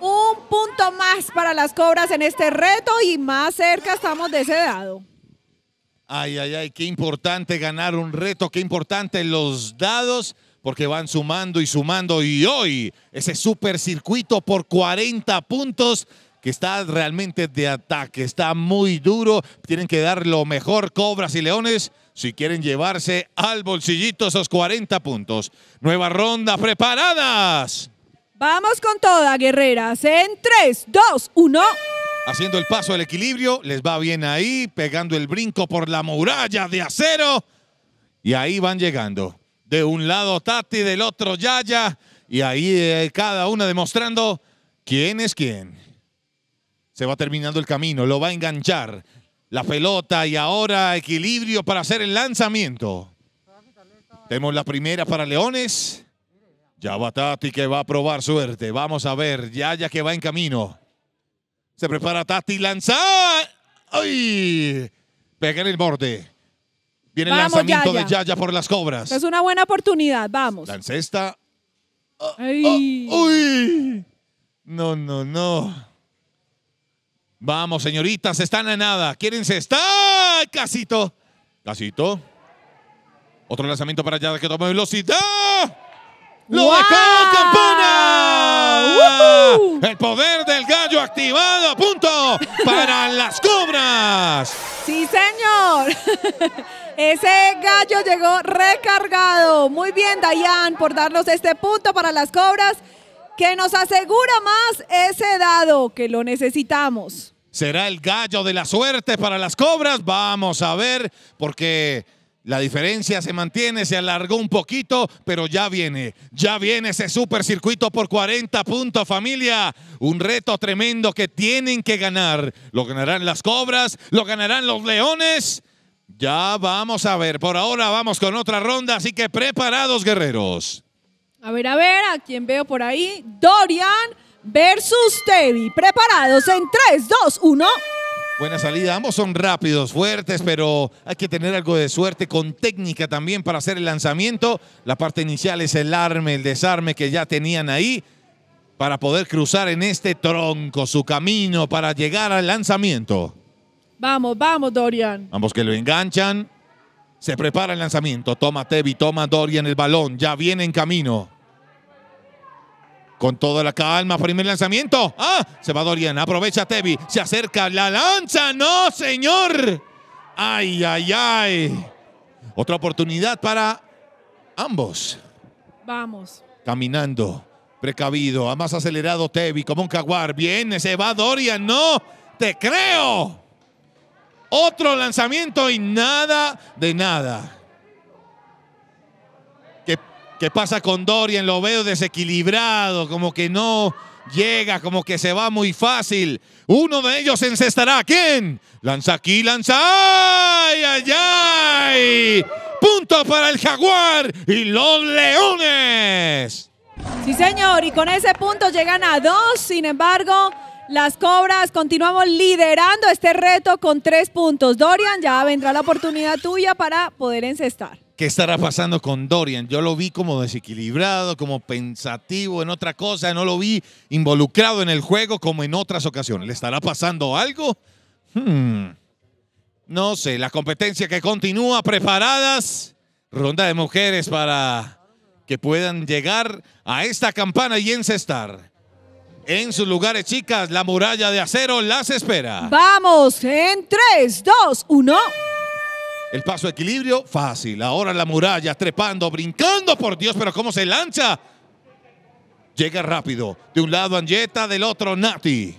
un punto más para las cobras en este reto y más cerca estamos de ese dado. Ay, ay, ay, qué importante ganar un reto, qué importante los dados, porque van sumando y sumando. Y hoy, ese supercircuito por 40 puntos que está realmente de ataque, está muy duro. Tienen que dar lo mejor, Cobras y Leones, si quieren llevarse al bolsillito esos 40 puntos. Nueva ronda, preparadas. Vamos con toda, guerreras. En 3, 2, 1. Haciendo el paso del equilibrio, les va bien ahí, pegando el brinco por la muralla de acero. Y ahí van llegando. De un lado Tati, del otro Yaya. Y ahí eh, cada una demostrando quién es quién. Se va terminando el camino, lo va a enganchar la pelota y ahora equilibrio para hacer el lanzamiento. Tenemos la primera para Leones. Ya va Tati, que va a probar suerte. Vamos a ver. Yaya que va en camino. Se prepara Tati. Lanza. ¡Ay! Pega en el borde. Viene el lanzamiento de Yaya por las cobras. Es una buena oportunidad. Vamos. Lancesta. esta. Ah, Ay. Ah, ¡Uy! No, no, no. Vamos, señoritas. Están a nada. Quieren está. Casito. Casito. Otro lanzamiento para Yaya que toma velocidad. ¡Lo ¡Wow! dejó Campana! El poder del gallo activado punto para las cobras. Sí, señor. Ese gallo llegó recargado. Muy bien, Dayan, por darnos este punto para las cobras que nos asegura más ese dado que lo necesitamos. ¿Será el gallo de la suerte para las cobras? Vamos a ver, porque la diferencia se mantiene, se alargó un poquito, pero ya viene, ya viene ese supercircuito por 40 puntos, familia. Un reto tremendo que tienen que ganar. Lo ganarán las cobras, lo ganarán los leones. Ya vamos a ver, por ahora vamos con otra ronda, así que preparados, guerreros. A ver, a ver, a quién veo por ahí, Dorian versus Teddy. Preparados en 3, 2, 1. Buena salida, ambos son rápidos, fuertes, pero hay que tener algo de suerte con técnica también para hacer el lanzamiento. La parte inicial es el arme, el desarme que ya tenían ahí para poder cruzar en este tronco su camino para llegar al lanzamiento. Vamos, vamos, Dorian. Ambos que lo enganchan. Se prepara el lanzamiento. Toma Tevi, toma Dorian el balón. Ya viene en camino. Con toda la calma, primer lanzamiento. Ah, se va Dorian, aprovecha Tevi, se acerca, la lanza, no, señor. Ay, ay, ay. Otra oportunidad para ambos. Vamos. Caminando, precavido, a más acelerado Tevi, como un caguar. Viene, se va Dorian, no, te creo. Otro lanzamiento y nada de nada. ¿Qué pasa con Dorian? Lo veo desequilibrado, como que no llega, como que se va muy fácil. Uno de ellos encestará. ¿Quién? Lanza aquí, lanza. ¡Ay, Punto para el Jaguar y los Leones. Sí, señor, y con ese punto llegan a dos. Sin embargo, las Cobras continuamos liderando este reto con tres puntos. Dorian, ya vendrá la oportunidad tuya para poder encestar qué estará pasando con Dorian. Yo lo vi como desequilibrado, como pensativo en otra cosa, no lo vi involucrado en el juego como en otras ocasiones. ¿Le estará pasando algo? Hmm. No sé, la competencia que continúa preparadas. Ronda de mujeres para que puedan llegar a esta campana y encestar. En sus lugares, chicas, la muralla de acero las espera. Vamos, en 3, 2, 1. El paso equilibrio, fácil. Ahora la muralla, trepando, brincando, por Dios, pero cómo se lanza. Llega rápido. De un lado Angeta, del otro Nati.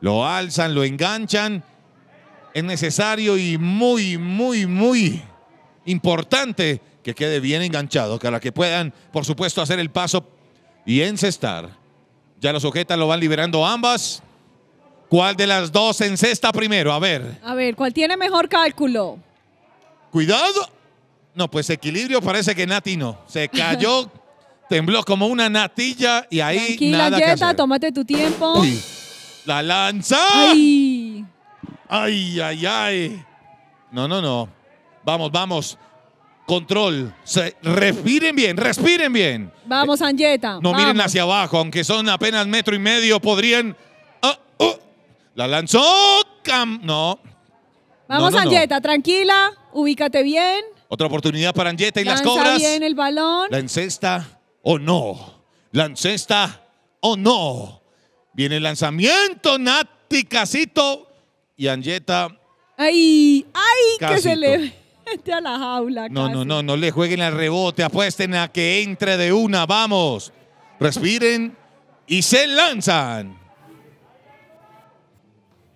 Lo alzan, lo enganchan. Es necesario y muy, muy, muy importante que quede bien enganchado, para que puedan, por supuesto, hacer el paso y encestar. Ya los sujetas lo van liberando ambas. ¿Cuál de las dos encesta primero? A ver. A ver, ¿cuál tiene mejor cálculo? Cuidado. No, pues equilibrio parece que Nati no. Se cayó, tembló como una natilla y ahí Tranquila, nada tómate tu tiempo. la lanza. Ay. Ay, ay, ay. No, no, no. Vamos, vamos. Control. Se, respiren bien, respiren bien. Vamos, eh, Anjeta. No miren hacia abajo, aunque son apenas metro y medio, podrían. Ah, ah. La lanzó. No. Vamos, Anjeta, tranquila. Ubícate bien. Otra oportunidad para Angeta y las cobras. bien el balón. La encesta o no. La encesta o no. Viene el lanzamiento, Nati Casito y Anjeta. ¡Ay! ¡Ay! Que se le mete a la jaula. No, no, no, no le jueguen al rebote. Apuesten a que entre de una. Vamos. Respiren y se lanzan.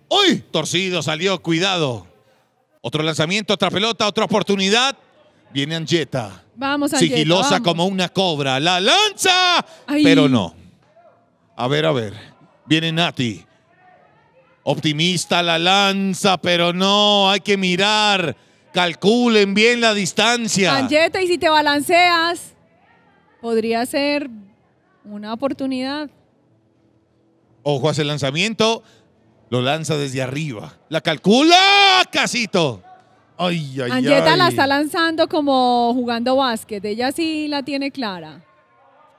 ¡Uy! Torcido salió, cuidado. Otro lanzamiento, otra pelota, otra oportunidad. Viene Anjeta. Vamos, Anjeta. Sigilosa como una cobra. La lanza, pero no. A ver, a ver. Viene Nati. Optimista la lanza, pero no, hay que mirar. Calculen bien la distancia. Anjeta, y si te balanceas, podría ser una oportunidad. Ojo hace el lanzamiento. Lo lanza desde arriba. La calcula casito. Ay, ay, la está lanzando como jugando básquet. Ella sí la tiene clara.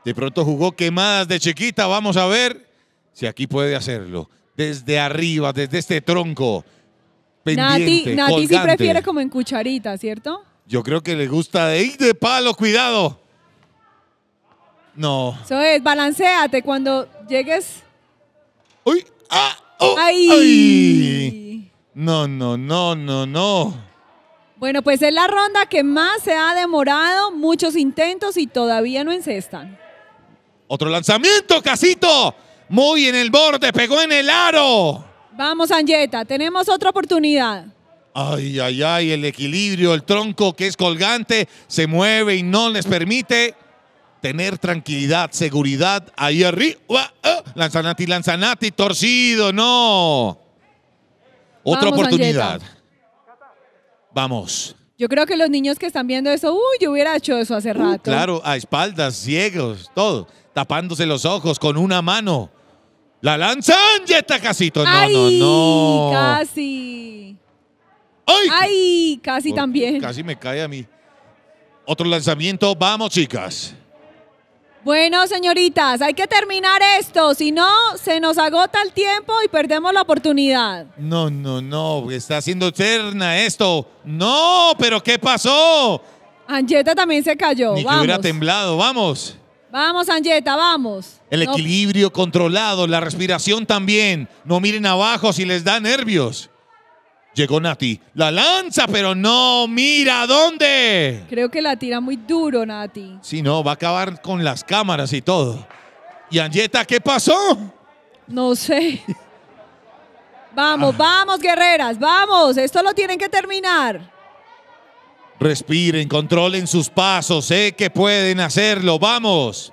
De pronto jugó quemadas de chiquita. Vamos a ver si aquí puede hacerlo. Desde arriba, desde este tronco. Pendiente, Nati, Nati sí prefiere como en cucharita, ¿cierto? Yo creo que le gusta de ir de palo, cuidado. No. Eso es, balanceate cuando llegues. ¡Uy! ¡Ah! Oh, ¡Ay! ay no, no, no, no, no. Bueno, pues es la ronda que más se ha demorado, muchos intentos y todavía no encestan. Otro lanzamiento, Casito. Muy en el borde, pegó en el aro. Vamos, Anjeta, tenemos otra oportunidad. Ay, ay, ay, el equilibrio, el tronco que es colgante, se mueve y no les permite tener tranquilidad, seguridad. Ahí arriba, ah, ah. lanzanati, lanzanati, torcido, no. Otra oportunidad. Vamos. Yo creo que los niños que están viendo eso, uy, yo hubiera hecho eso hace uh, rato. claro, a espaldas, ciegos, todo, tapándose los ojos con una mano. La lanzan, ya está casito. No, Ay, no, no. Casi. Ay, casi también. Casi me cae a mí. Otro lanzamiento, vamos, chicas. Bueno, señoritas, hay que terminar esto, si no, se nos agota el tiempo y perdemos la oportunidad. No, no, no, está siendo eterna esto. No, pero ¿qué pasó? Anjeta también se cayó. Ni que hubiera temblado, vamos. Vamos, Anjeta, vamos. El equilibrio controlado, la respiración también. No miren abajo si les da nervios. Llegó Nati, la lanza, pero no, mira dónde. Creo que la tira muy duro, Nati. Sí, no, va a acabar con las cámaras y todo. ¿Y Anjeta qué pasó? No sé. Vamos, ah. vamos, guerreras, vamos. Esto lo tienen que terminar. Respiren, controlen sus pasos. Sé que pueden hacerlo. Vamos.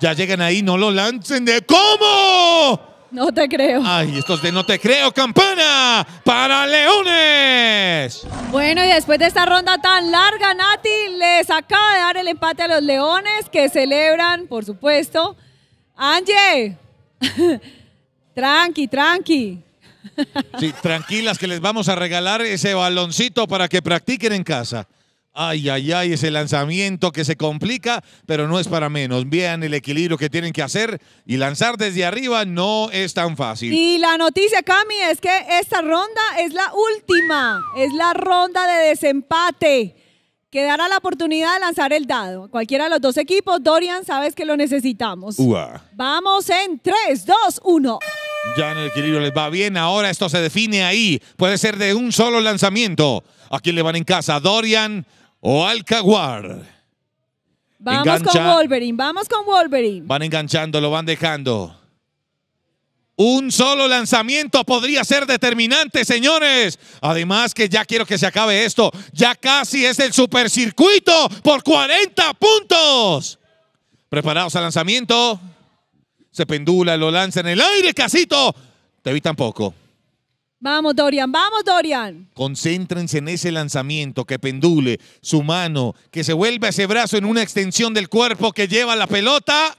Ya llegan ahí, no lo lancen de... ¿Cómo? No te creo. Ay, estos de no te creo, campana para Leones. Bueno, y después de esta ronda tan larga, Nati les acaba de dar el empate a los Leones que celebran, por supuesto. Angie, tranqui, tranqui. Sí, tranquilas que les vamos a regalar ese baloncito para que practiquen en casa. Ay, ay, ay, ese lanzamiento que se complica, pero no es para menos. Vean el equilibrio que tienen que hacer y lanzar desde arriba no es tan fácil. Y la noticia, Cami, es que esta ronda es la última, es la ronda de desempate que dará la oportunidad de lanzar el dado. Cualquiera de los dos equipos, Dorian, sabes que lo necesitamos. Vamos en 3, 2, 1. Ya en el equilibrio les va bien. Ahora esto se define ahí. Puede ser de un solo lanzamiento. ¿A quién le van en casa? Dorian o Alcaguar. Vamos con Wolverine, vamos con Wolverine. Van enganchando, lo van dejando. Un solo lanzamiento podría ser determinante, señores. Además que ya quiero que se acabe esto. Ya casi es el supercircuito por 40 puntos. Preparados al lanzamiento. Se pendula, lo lanza en el aire, Casito. Te vi tampoco. Vamos, Dorian, vamos, Dorian. Concéntrense en ese lanzamiento que pendule su mano, que se vuelva ese brazo en una extensión del cuerpo que lleva la pelota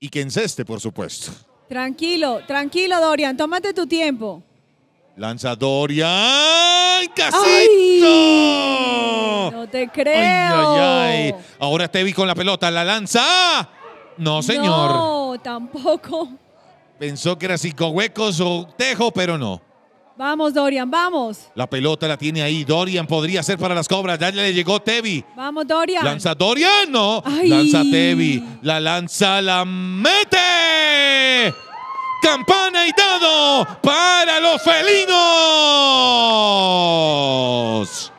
y que enceste, por supuesto. Tranquilo, tranquilo, Dorian, tómate tu tiempo. Lanza Dorian Casito. No te creo. Ay, ay, ay. Ahora con la pelota, la lanza. No, señor. No, tampoco pensó que era cinco huecos o tejo, pero no. Vamos, Dorian, vamos. La pelota la tiene ahí. Dorian podría ser para las cobras. Ya le llegó Tevi. Vamos, Dorian. Lanza Dorian, no. Lanza Tevi. La lanza, la mete. Campana y dado para los felinos.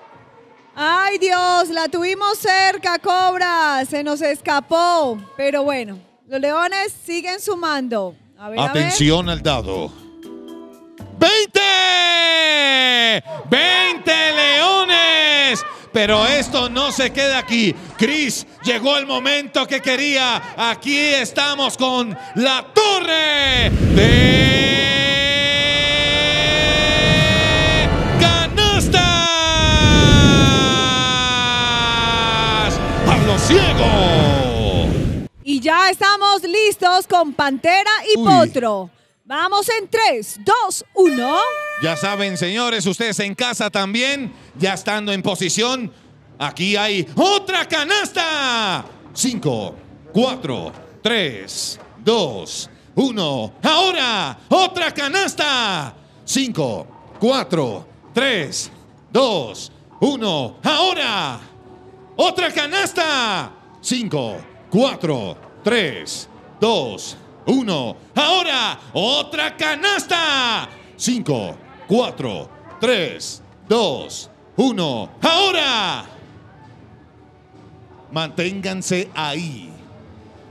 Ay Dios, la tuvimos cerca, Cobra. Se nos escapó. Pero bueno, los leones siguen sumando. Atención al dado. ¡20! ¡20 leones! Pero esto no se queda aquí. Chris llegó el momento que quería. Aquí estamos con la torre de canastas. Pablo Ciego. Y ya estamos listos con Pantera y Potro. Vamos en 3, 2, 1. Ya saben, señores, ustedes en casa también, ya estando en posición, aquí hay otra canasta. 5, 4, 3, 2, 1. Ahora, otra canasta. 5, 4, 3, 2, 1. Ahora, otra canasta. 5, 4, 3, 2, 1. 1. Ahora, otra canasta. 5, 4, 3, 2, 1. Ahora. Manténganse ahí.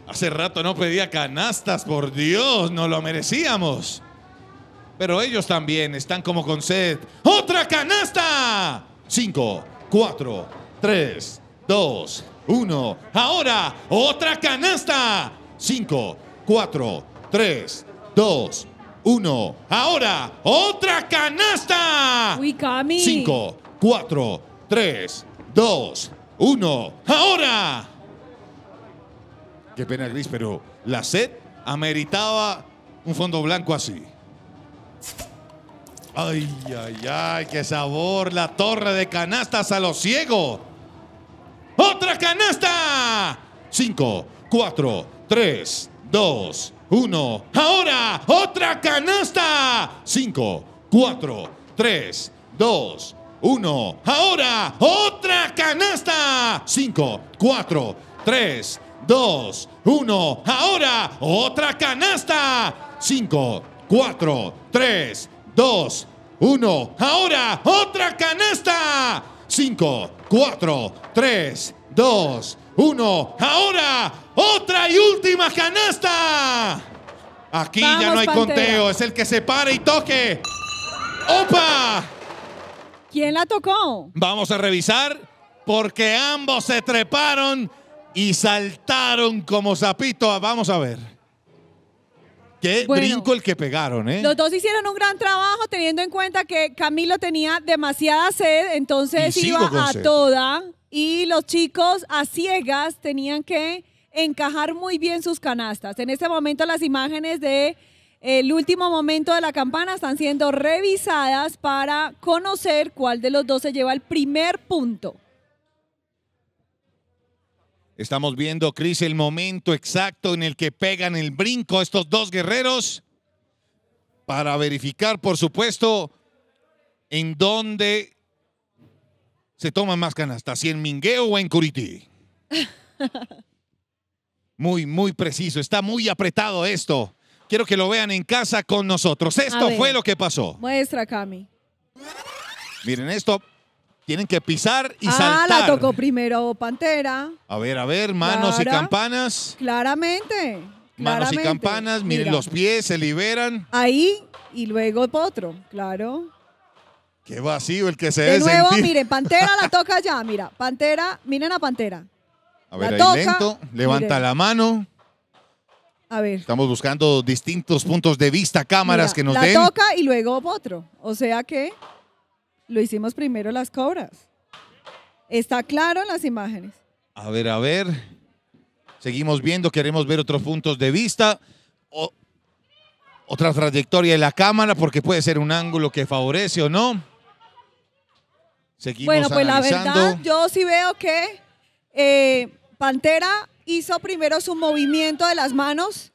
Hace rato no pedía canastas, por Dios, no lo merecíamos. Pero ellos también están como con sed. ¡Otra canasta! 5, 4, 3, 2, 1. Ahora, otra canasta. 5, 4, 3, 2, 1. Ahora, otra canasta. 5, 4, 3, 2, 1. Ahora. Qué pena, Gris, pero la sed ameritaba un fondo blanco así. Ay, ay, ay, qué sabor. La torre de canastas a los ciegos. ¡Otra canasta! 5, 4, 3, 2, 1. Ahora, otra canasta. 5, 4, 3, 2, 1. Ahora, otra canasta. 5, 4, 3, 2, 1. Ahora, otra canasta. 5, 4, 3, 2, 1. Ahora, otra canasta. 5, 4, 3, 2, 1. Ahora, otra y última canasta. Aquí ya no hay conteo, es el que se pare y toque. ¡Opa! ¿Quién la tocó? Vamos a revisar porque ambos se treparon y saltaron como zapito. Vamos a ver. Qué brinco el que pegaron, ¿eh? Los dos hicieron un gran trabajo teniendo en cuenta que Camilo tenía demasiada sed, entonces iba a toda. Y los chicos a ciegas tenían que encajar muy bien sus canastas. En este momento las imágenes de el último momento de la campana están siendo revisadas para conocer cuál de los dos se lleva el primer punto. Estamos viendo, Cris, el momento exacto en el que pegan el brinco estos dos guerreros para verificar, por supuesto, en dónde se toman más canastas, si en Mingueo o en Curití. muy, muy preciso. Está muy apretado esto. Quiero que lo vean en casa con nosotros. Esto fue lo que pasó. Muestra, Cami. Miren esto. Tienen que pisar y saltar. Ah, la tocó primero Pantera. A ver, a ver, manos y campanas. Claramente. Manos y campanas, miren los pies, se liberan. Ahí y luego Potro, claro. Qué vacío el que se ve. De nuevo, miren, Pantera la toca ya, mira. Pantera, miren a Pantera. A ver, ahí lento, levanta la mano. A ver. Estamos buscando distintos puntos de vista, cámaras que nos den. La toca y luego otro. O sea que lo hicimos primero las cobras. Está claro en las imágenes. A ver, a ver. Seguimos viendo, queremos ver otros puntos de vista. otra trayectoria de la cámara, porque puede ser un ángulo que favorece o no. Seguimos bueno, pues la verdad, yo sí veo que eh, Pantera hizo primero su movimiento de las manos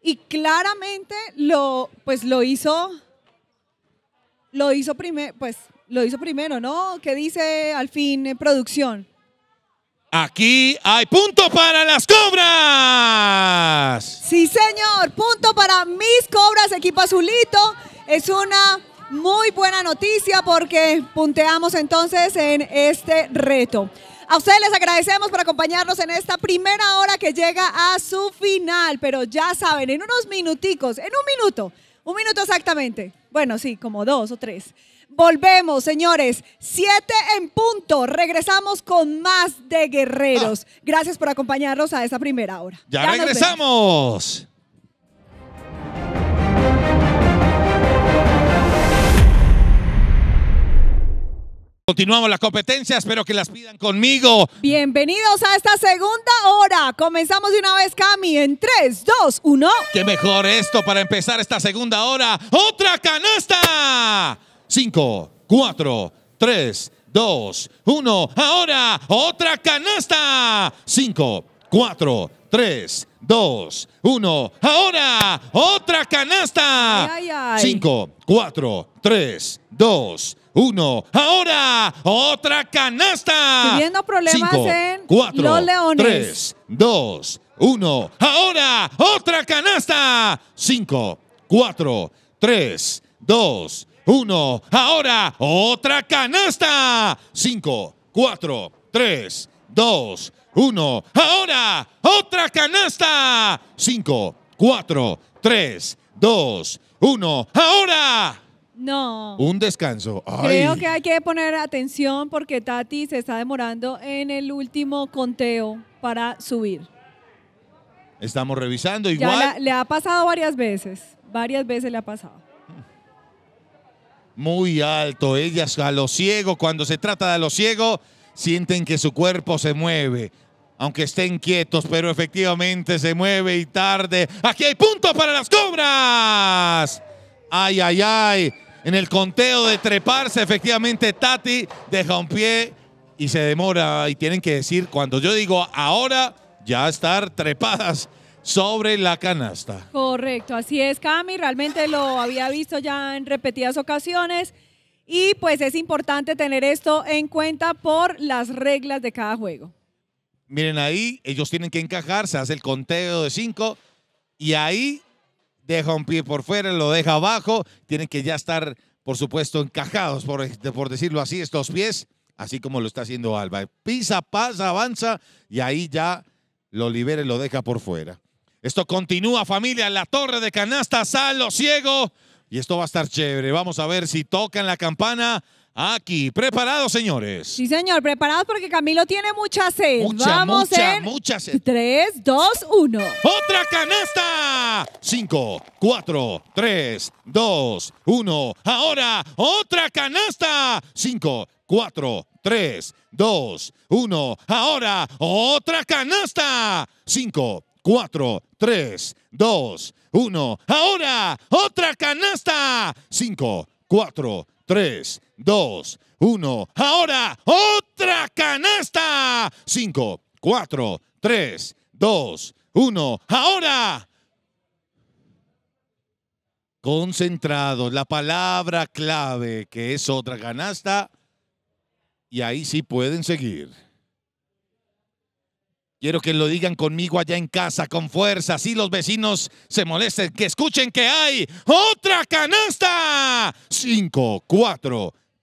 y claramente lo, pues lo hizo, lo hizo primero, pues lo hizo primero, ¿no? ¿Qué dice al fin eh, producción? Aquí hay punto para las cobras. Sí, señor, punto para mis cobras, equipo azulito. Es una muy buena noticia porque punteamos entonces en este reto. A ustedes les agradecemos por acompañarnos en esta primera hora que llega a su final, pero ya saben, en unos minuticos, en un minuto, un minuto exactamente, bueno, sí, como dos o tres. Volvemos, señores, siete en punto. Regresamos con más de guerreros. Ah. Gracias por acompañarnos a esta primera hora. Ya, ya regresamos. Continuamos la competencia, espero que las pidan conmigo. Bienvenidos a esta segunda hora. Comenzamos de una vez, Cami, en 3, 2, 1. Qué mejor esto para empezar esta segunda hora. ¡Otra canasta! 5, 4, 3, 2, 1. Ahora, otra canasta. 5, 4, 3, 2, 1. Ahora, otra canasta. 5, 4, 3, 2, 1. Uno, ahora, otra canasta. Tienen problemas en los leones. 3, 2, 1. Ahora, otra canasta. 5, 4, 3, 2, 1. Ahora, otra canasta. 5, 4, 3, 2, 1. Ahora, otra canasta. 5, 4, 3, 2, 1. Ahora. No. Un descanso. Creo que hay que poner atención porque Tati se está demorando en el último conteo para subir. Estamos revisando igual. le ha pasado varias veces. Varias veces le ha pasado. Muy alto. Ellas a los ciegos, cuando se trata de a lo ciego, sienten que su cuerpo se mueve. Aunque estén quietos, pero efectivamente se mueve y tarde. Aquí hay punto para las cobras. Ay, ay, ay en el conteo de treparse, efectivamente Tati deja un pie y se demora. Y tienen que decir, cuando yo digo ahora, ya estar trepadas sobre la canasta. Correcto, así es, Cami. Realmente lo había visto ya en repetidas ocasiones. Y pues es importante tener esto en cuenta por las reglas de cada juego. Miren ahí, ellos tienen que encajar, se hace el conteo de cinco y ahí deja un pie por fuera, lo deja abajo, tienen que ya estar, por supuesto, encajados, por, este, por decirlo así, estos pies, así como lo está haciendo Alba. Pisa, pasa, avanza y ahí ya lo libera y lo deja por fuera. Esto continúa, familia, la torre de canasta, los ciego. Y esto va a estar chévere. Vamos a ver si tocan la campana aquí. ¿Preparados, señores? Sí, señor, preparados porque Camilo tiene mucha sed. Mucha, Vamos mucha, mucha sed. 3, 2, 1. ¡Otra canasta! 5, 4, 3, 2, 1. Ahora, otra canasta. 5, 4, 3, 2, 1. Ahora, otra canasta. 5, 4, 3, 2, 1. Ahora, otra canasta. 5, 4, 3, 2, 1. Ahora, otra canasta. 5, 4, 3, 2, 1. Ahora. Concentrado, la palabra clave que es otra canasta. Y ahí sí pueden seguir. Quiero que lo digan conmigo allá en casa con fuerza, Si los vecinos se molesten, que escuchen que hay otra canasta. 5, 4,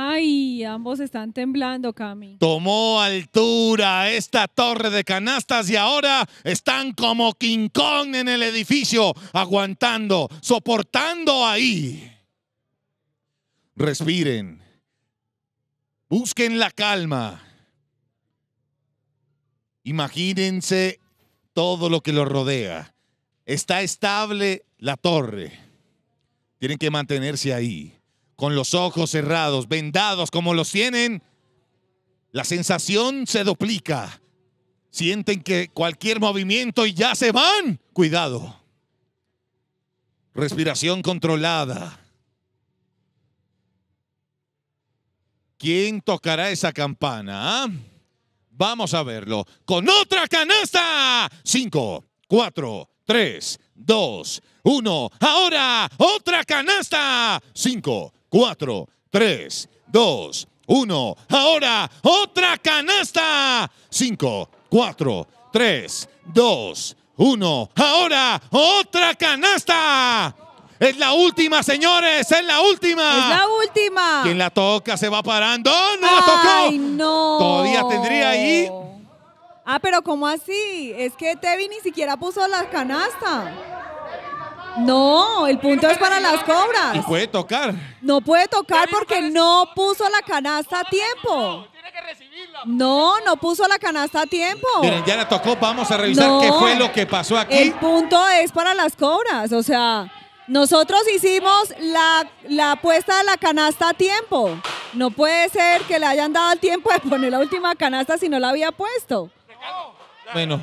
Ay, ambos están temblando, Cami. Tomó altura esta torre de canastas y ahora están como King en el edificio, aguantando, soportando ahí. Respiren. Busquen la calma. Imagínense todo lo que los rodea. Está estable la torre. Tienen que mantenerse ahí con los ojos cerrados, vendados como los tienen, la sensación se duplica. Sienten que cualquier movimiento y ya se van. Cuidado. Respiración controlada. ¿Quién tocará esa campana? Ah? Vamos a verlo. Con otra canasta. Cinco, cuatro, tres, dos, uno. Ahora, otra canasta. Cinco, 4, 3, 2, 1. Ahora, otra canasta. 5, 4, 3, 2, 1. Ahora, otra canasta. Es la última, señores, es la última. Es la última. Quien la toca se va parando. ¡Oh, no la tocó. Ay, no. Todavía tendría ahí. Ah, pero ¿cómo así? Es que Tevi ni siquiera puso la canasta. No, el punto es para las cobras. Y puede tocar. No puede tocar porque no puso la canasta a tiempo. No, no puso la canasta a tiempo. Miren, ya la tocó. Vamos a revisar qué fue lo que pasó aquí. El punto es para las cobras. O sea, nosotros hicimos la, la apuesta de la canasta a tiempo. No puede ser que le hayan dado el tiempo de poner la última canasta si no la había puesto. Bueno,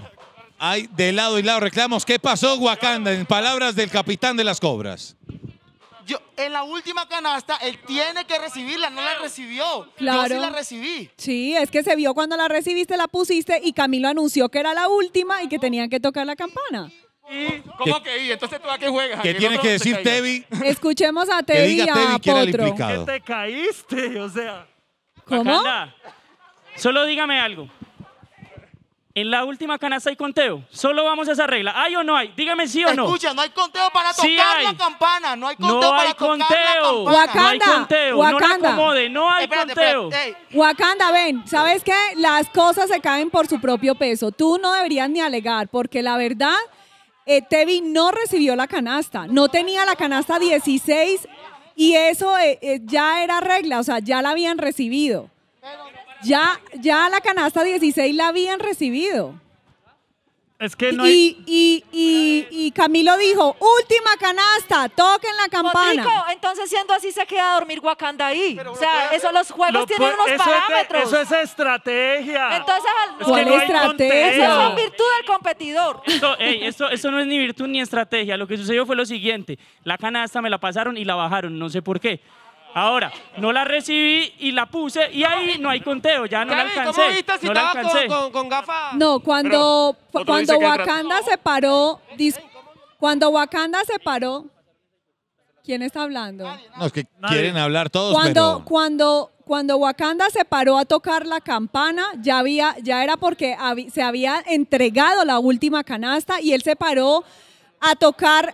hay de lado y lado reclamos. ¿Qué pasó, Wakanda? En palabras del capitán de las Cobras. Yo, en la última canasta, él tiene que recibirla, no la recibió. Claro. Yo sí la recibí. Sí, es que se vio cuando la recibiste, la pusiste y Camilo anunció que era la última y que tenían que tocar la campana. ¿Y? ¿Cómo que, Entonces tú a qué juegas. ¿Qué tiene que decir Tevi? Escuchemos a Tevi y a Potro. Que te caíste, o sea. ¿Cómo? Solo dígame algo. En la última canasta hay conteo. Solo vamos a esa regla. ¿Hay o no hay? Dígame sí o no. Escucha, no hay conteo para tocar la campana. No hay conteo no para tocar la campana. Wakanda, no hay conteo. No la No hay conteo. Wakanda, ven. ¿Sabes qué? Las cosas se caen por su propio peso. Tú no deberías ni alegar porque la verdad, eh, Tevi no recibió la canasta. No tenía la canasta 16 y eso eh, eh, ya era regla. O sea, ya la habían recibido. Ya, ya la canasta 16 la habían recibido. Es que y, Camilo dijo, última canasta, toquen la campana. entonces siendo así se queda a dormir Wakanda ahí. o sea, eso, los juegos tienen unos parámetros. eso es estrategia. Entonces, es ¿cuál estrategia? Eso es virtud del competidor. Eso no es ni virtud ni estrategia. Lo que sucedió fue lo siguiente. La canasta me la pasaron y la bajaron, no sé por qué. Ahora, no la recibí y la puse y ahí no hay conteo, ya no la alcancé. no No, cuando, cuando Wakanda se paró, cuando Wakanda se paró, ¿quién está hablando? No, es que quieren hablar todos, cuando, Cuando, cuando Wakanda se paró a tocar la campana, ya, había, ya era porque se había entregado la última canasta y él se paró a tocar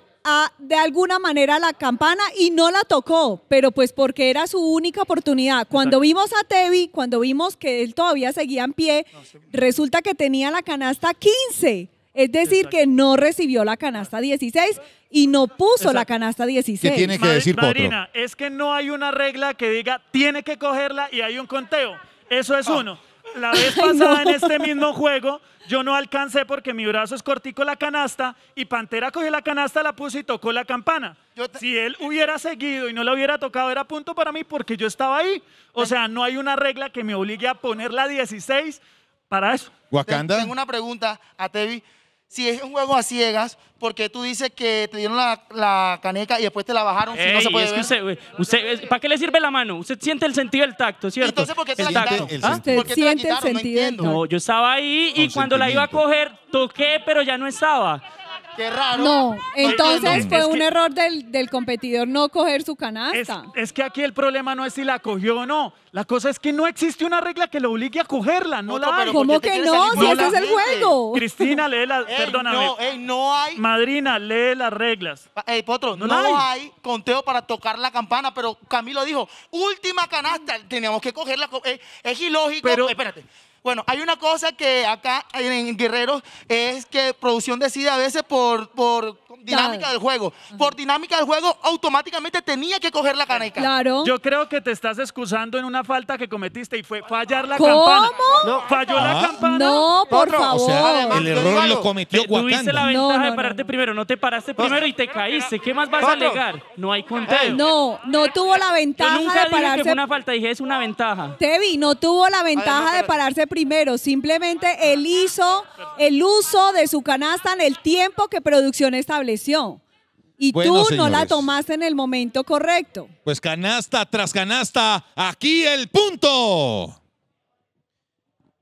de alguna manera la campana y no la tocó, pero pues porque era su única oportunidad. Cuando vimos a Tevi, cuando vimos que él todavía seguía en pie, resulta que tenía la canasta 15. Es decir, que no recibió la canasta 16 y no puso la canasta 16. ¿Qué es que no hay una regla que diga tiene que cogerla y hay un conteo. Eso es ah. uno. La vez pasada en este mismo juego, yo no alcancé porque mi brazo es cortico la canasta y Pantera cogió la canasta, la puso y tocó la campana. Si él hubiera seguido y no la hubiera tocado, era punto para mí porque yo estaba ahí. O sea, no hay una regla que me obligue a poner la 16 para eso. Tengo una pregunta a Tevi si es un juego a ciegas, porque tú dices que te dieron la, la caneca y después te la bajaron si no se puede es Que usted, usted, ¿Para qué le sirve la mano? Usted siente el sentido del tacto, ¿cierto? Entonces, ¿por qué te el la El ¿Ah? ¿Por qué te la quitaron? No entiendo. No, yo estaba ahí y cuando la iba a coger, toqué, pero ya no estaba. Qué raro. No, entonces fue un error del, competidor no coger su canasta. Es, que aquí el problema no es si la cogió o no. La cosa es que no existe una regla que lo obligue a cogerla, no la hay. ¿Cómo que no? Si ese es el juego. Cristina, lee las... perdóname. No, no hay... Madrina, lee las reglas. Ey, Potro, no, hay. conteo para tocar la campana, pero Camilo dijo, última canasta, teníamos que cogerla. Es, es ilógico. Pero, espérate. Bueno, hay una cosa que acá en Guerrero es que producción decide a veces por, por dinámica del juego. Por dinámica del juego, automáticamente tenía que coger la caneca. Claro. Yo creo que te estás excusando en una falta que cometiste y fue fallar la campana. No, falló la ah. campana. No, por favor. O sea, el error lo cometió Wakanda. Tuviste la ventaja de pararte primero, no te paraste primero y te caíste. ¿Qué más vas a alegar? No hay conteo. No, no tuvo la ventaja Yo nunca de pararse. Dije que fue una falta, dije es una ventaja. Tevi, no tuvo la ventaja de pararse primero, simplemente él hizo el uso de su canasta en el tiempo que producción estaba y tú no la tomaste en el momento correcto. Pues canasta tras canasta, aquí el punto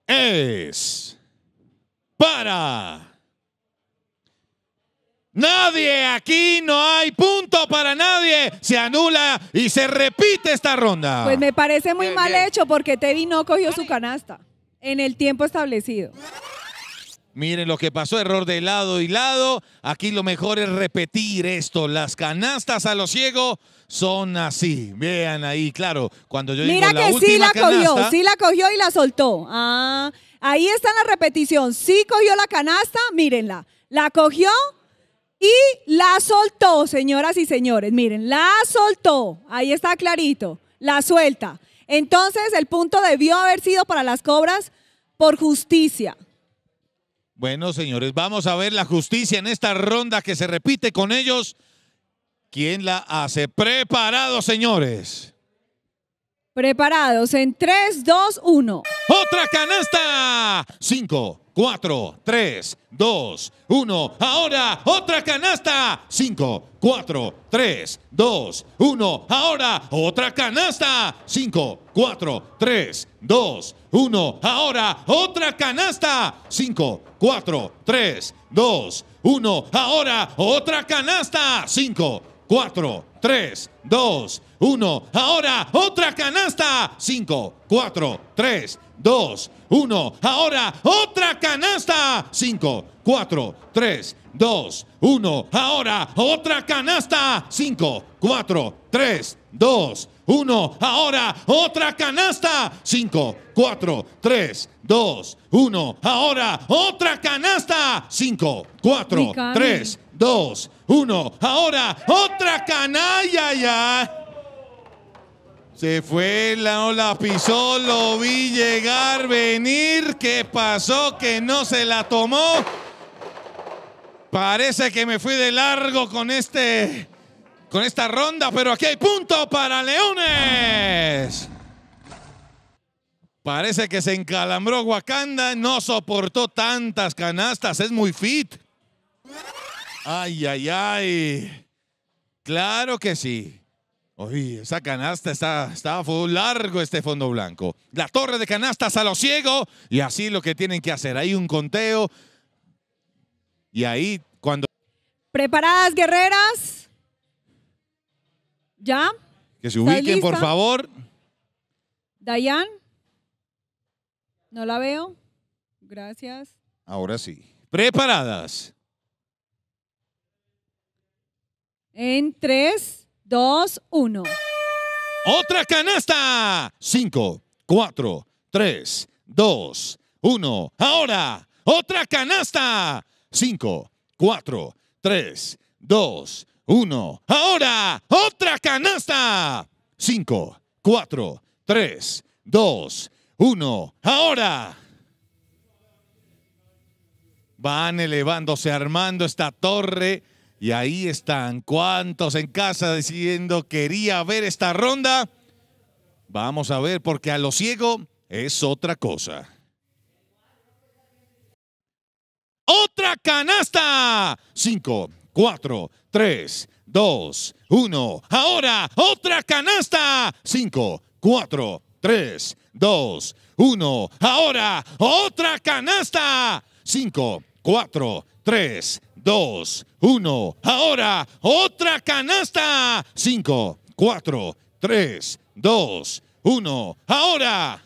es para nadie. Aquí no hay punto para nadie. Se anula y se repite esta ronda. Pues me parece muy mal hecho porque Teddy no cogió su canasta en el tiempo establecido. Miren lo que pasó, error de lado y lado. Aquí lo mejor es repetir esto. Las canastas a los ciegos son así. Vean ahí, claro, cuando yo Mira que sí la cogió, sí la cogió y la soltó. Ah, ahí está la repetición. Sí cogió la canasta, mírenla. La cogió y la soltó, señoras y señores. Miren, la soltó. Ahí está clarito. La suelta. Entonces, el punto debió haber sido para las cobras por justicia. Bueno, señores, vamos a ver la justicia en esta ronda que se repite con ellos. ¿Quién la hace? Preparados, señores. Preparados en 3, 2, 1. Otra canasta. Cinco. 4, 3, 2, 1. Ahora, otra canasta. 5, 4, 3, 2, 1. Ahora, otra canasta. 5, 4, 3, 2, 1. Ahora, otra canasta. 5, 4, 3, 2, 1. Ahora, otra canasta. 5, 4, 3, 2, 1. Ahora, otra canasta. 5, 4, 3, 2, 1. 1. Ahora otra canasta. 5, 4, 3, 2, 1. Ahora otra canasta. 5, 4, 3, 2, 1. Ahora otra canasta. 5, 4, 3, 2, 1. Ahora otra canasta. 5, 4, 3, 2, 1. Ahora otra canalla ya. Se fue la ola, pisó, lo vi llegar, venir. ¿Qué pasó? Que no se la tomó. Parece que me fui de largo con este con esta ronda, pero aquí hay punto para Leones. Parece que se encalambró Wakanda, no soportó tantas canastas, es muy fit. Ay, ay, ay. Claro que sí. Oye, esa canasta está, está largo este fondo blanco. La torre de canastas a lo ciego. Y así lo que tienen que hacer. Hay un conteo. Y ahí cuando... ¿Preparadas, guerreras? ¿Ya? Que se ubiquen, por favor. Dayan. No la veo. Gracias. Ahora sí. Preparadas. En tres, 2, 1. Otra canasta. 5, 4, 3, 2, 1. Ahora, otra canasta. 5, 4, 3, 2, 1. Ahora, otra canasta. 5, 4, 3, 2, 1. Ahora. Van elevándose, armando esta torre y ahí están. ¿Cuántos en casa diciendo quería ver esta ronda? Vamos a ver, porque a lo ciego es otra cosa. Otra canasta. 5, 4, 3, 2, 1. Ahora, otra canasta. 5, 4, 3, 2, 1. Ahora, otra canasta. 5, 4, 3, dos, uno, ahora, otra canasta. Cinco, cuatro, tres, dos, uno, ahora.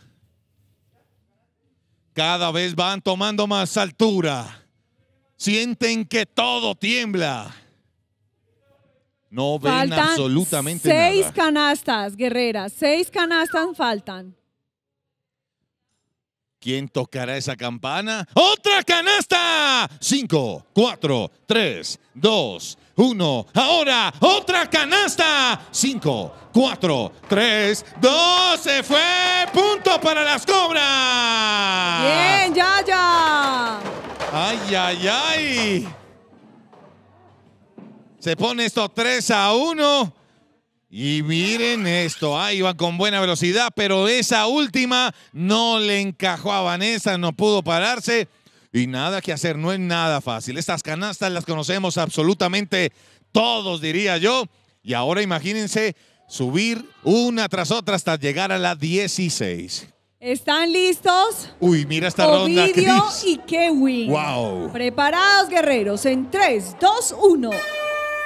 Cada vez van tomando más altura. Sienten que todo tiembla. No ven absolutamente seis nada. Seis canastas, guerreras. Seis canastas faltan. ¿Quién tocará esa campana? ¡Otra canasta! 5, 4, 3, 2, 1. Ahora, otra canasta. 5, 4, 3, 2. Se fue. Punto para las cobras. Bien, ya, ya. Ay, ay, ay. Se pone esto 3 a 1. Y miren esto, ahí va con buena velocidad, pero esa última no le encajó a Vanessa, no pudo pararse. Y nada que hacer, no es nada fácil. Estas canastas las conocemos absolutamente todos, diría yo. Y ahora imagínense subir una tras otra hasta llegar a la 16. ¿Están listos? Uy, mira esta ronda. Chris. y Kevin. Wow. Preparados, guerreros, en 3, 2, 1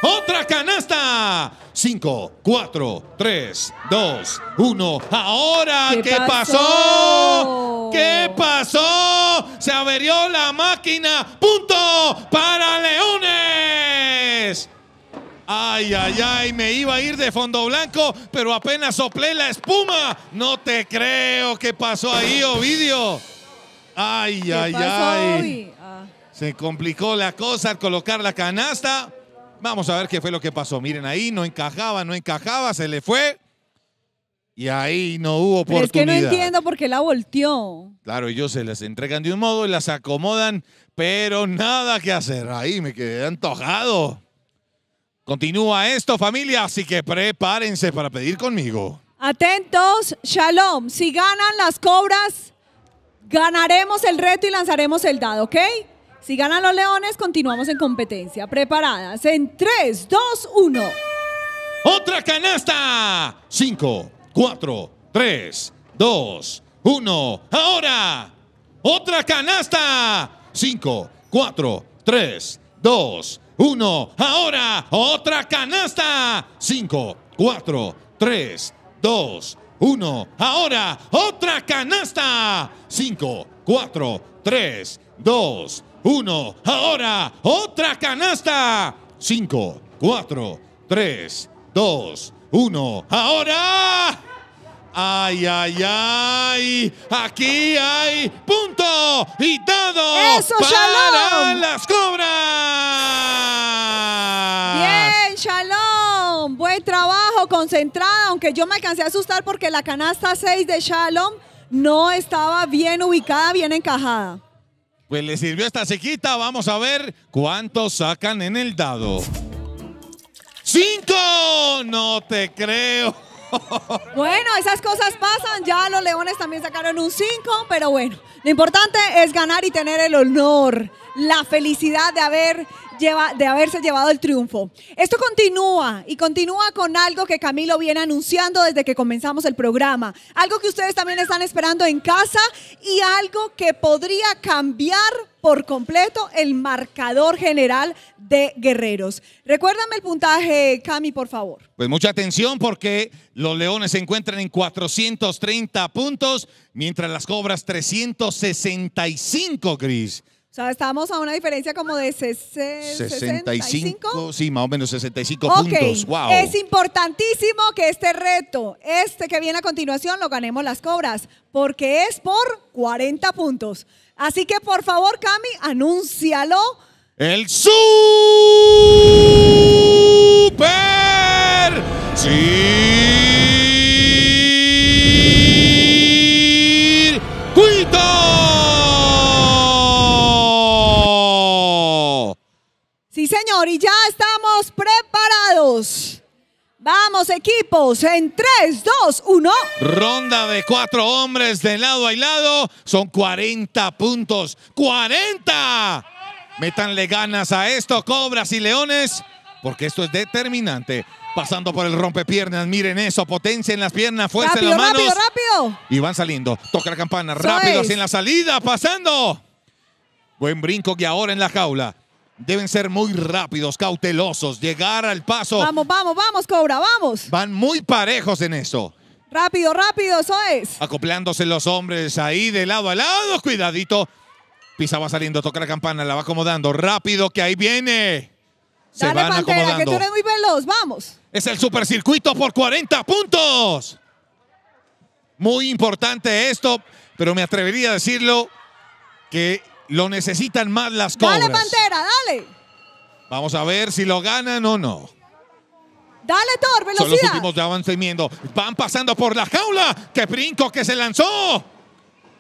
otra canasta. 5, 4, 3, 2, 1. Ahora, ¿qué, pasó? ¿Qué pasó? Se averió la máquina. Punto para Leones. Ay, ay, ay, me iba a ir de fondo blanco, pero apenas soplé la espuma. No te creo que pasó ahí, Ovidio. Ay, ay, ay. Ah. Se complicó la cosa al colocar la canasta. Vamos a ver qué fue lo que pasó. Miren, ahí no encajaba, no encajaba, se le fue. Y ahí no hubo oportunidad. es que no entiendo por qué la volteó. Claro, ellos se las entregan de un modo y las acomodan, pero nada que hacer. Ahí me quedé antojado. Continúa esto, familia, así que prepárense para pedir conmigo. Atentos, shalom. Si ganan las cobras, ganaremos el reto y lanzaremos el dado, ¿ok? Si ganan los leones, continuamos en competencia. Preparadas en 3, 2, 1. Otra canasta. 5, 4, 3, 2, 1. Ahora. Otra canasta. 5, 4, 3, 2, 1. Ahora. Otra canasta. 5, 4, 3, 2, 1. Ahora. Otra canasta. 5, 4, 3, 2, 1 uno. Ahora, otra canasta. Cinco, cuatro, tres, dos, uno. Ahora. Ay, ay, ay. Aquí hay punto y dado Eso, para las cobras. Bien, Shalom. Buen trabajo, concentrada, aunque yo me alcancé a asustar porque la canasta 6 de Shalom no estaba bien ubicada, bien encajada. Pues le sirvió esta sequita. Vamos a ver cuánto sacan en el dado. ¡Cinco! No te creo. Bueno, esas cosas pasan. Ya los leones también sacaron un cinco. pero bueno, lo importante es ganar y tener el honor la felicidad de, haber de haberse llevado el triunfo. Esto continúa y continúa con algo que Camilo viene anunciando desde que comenzamos el programa, algo que ustedes también están esperando en casa y algo que podría cambiar por completo el marcador general de Guerreros. Recuérdame el puntaje, Cami, por favor. Pues mucha atención porque los Leones se encuentran en 430 puntos, mientras las Cobras 365, Gris sea, estábamos a una diferencia como de 65. sí, más o menos 65 puntos. Wow. Es importantísimo que este reto, este que viene a continuación, lo ganemos las cobras, porque es por 40 puntos. Así que por favor, Cami, anúncialo. El Super. Sí. Señor y ya estamos preparados. Vamos equipos, en 3, 2, 1. Ronda de cuatro hombres de lado a lado. Son 40 puntos. ¡40! Métanle ganas a esto, cobras y leones, porque esto es determinante. Pasando por el rompepiernas, miren eso, potencia en las piernas, fuerza en las manos. Rápido, rápido. Y van saliendo. Toca la campana, rápido, en la salida, pasando. Buen brinco que ahora en la jaula. Deben ser muy rápidos, cautelosos, llegar al paso. Vamos, vamos, vamos, Cobra, vamos. Van muy parejos en eso. Rápido, rápido, eso es. Acoplándose los hombres ahí de lado a lado. Cuidadito. Pisa va saliendo, toca la campana, la va acomodando. Rápido, que ahí viene. Dale, que tú eres muy veloz, vamos. Es el supercircuito por 40 puntos. Muy importante esto, pero me atrevería a decirlo que lo necesitan más las cobras. Dale, Pantera, dale. Vamos a ver si lo ganan o no. Dale, Thor, velocidad. Son los últimos de van Van pasando por la jaula. ¡Qué brinco que se lanzó!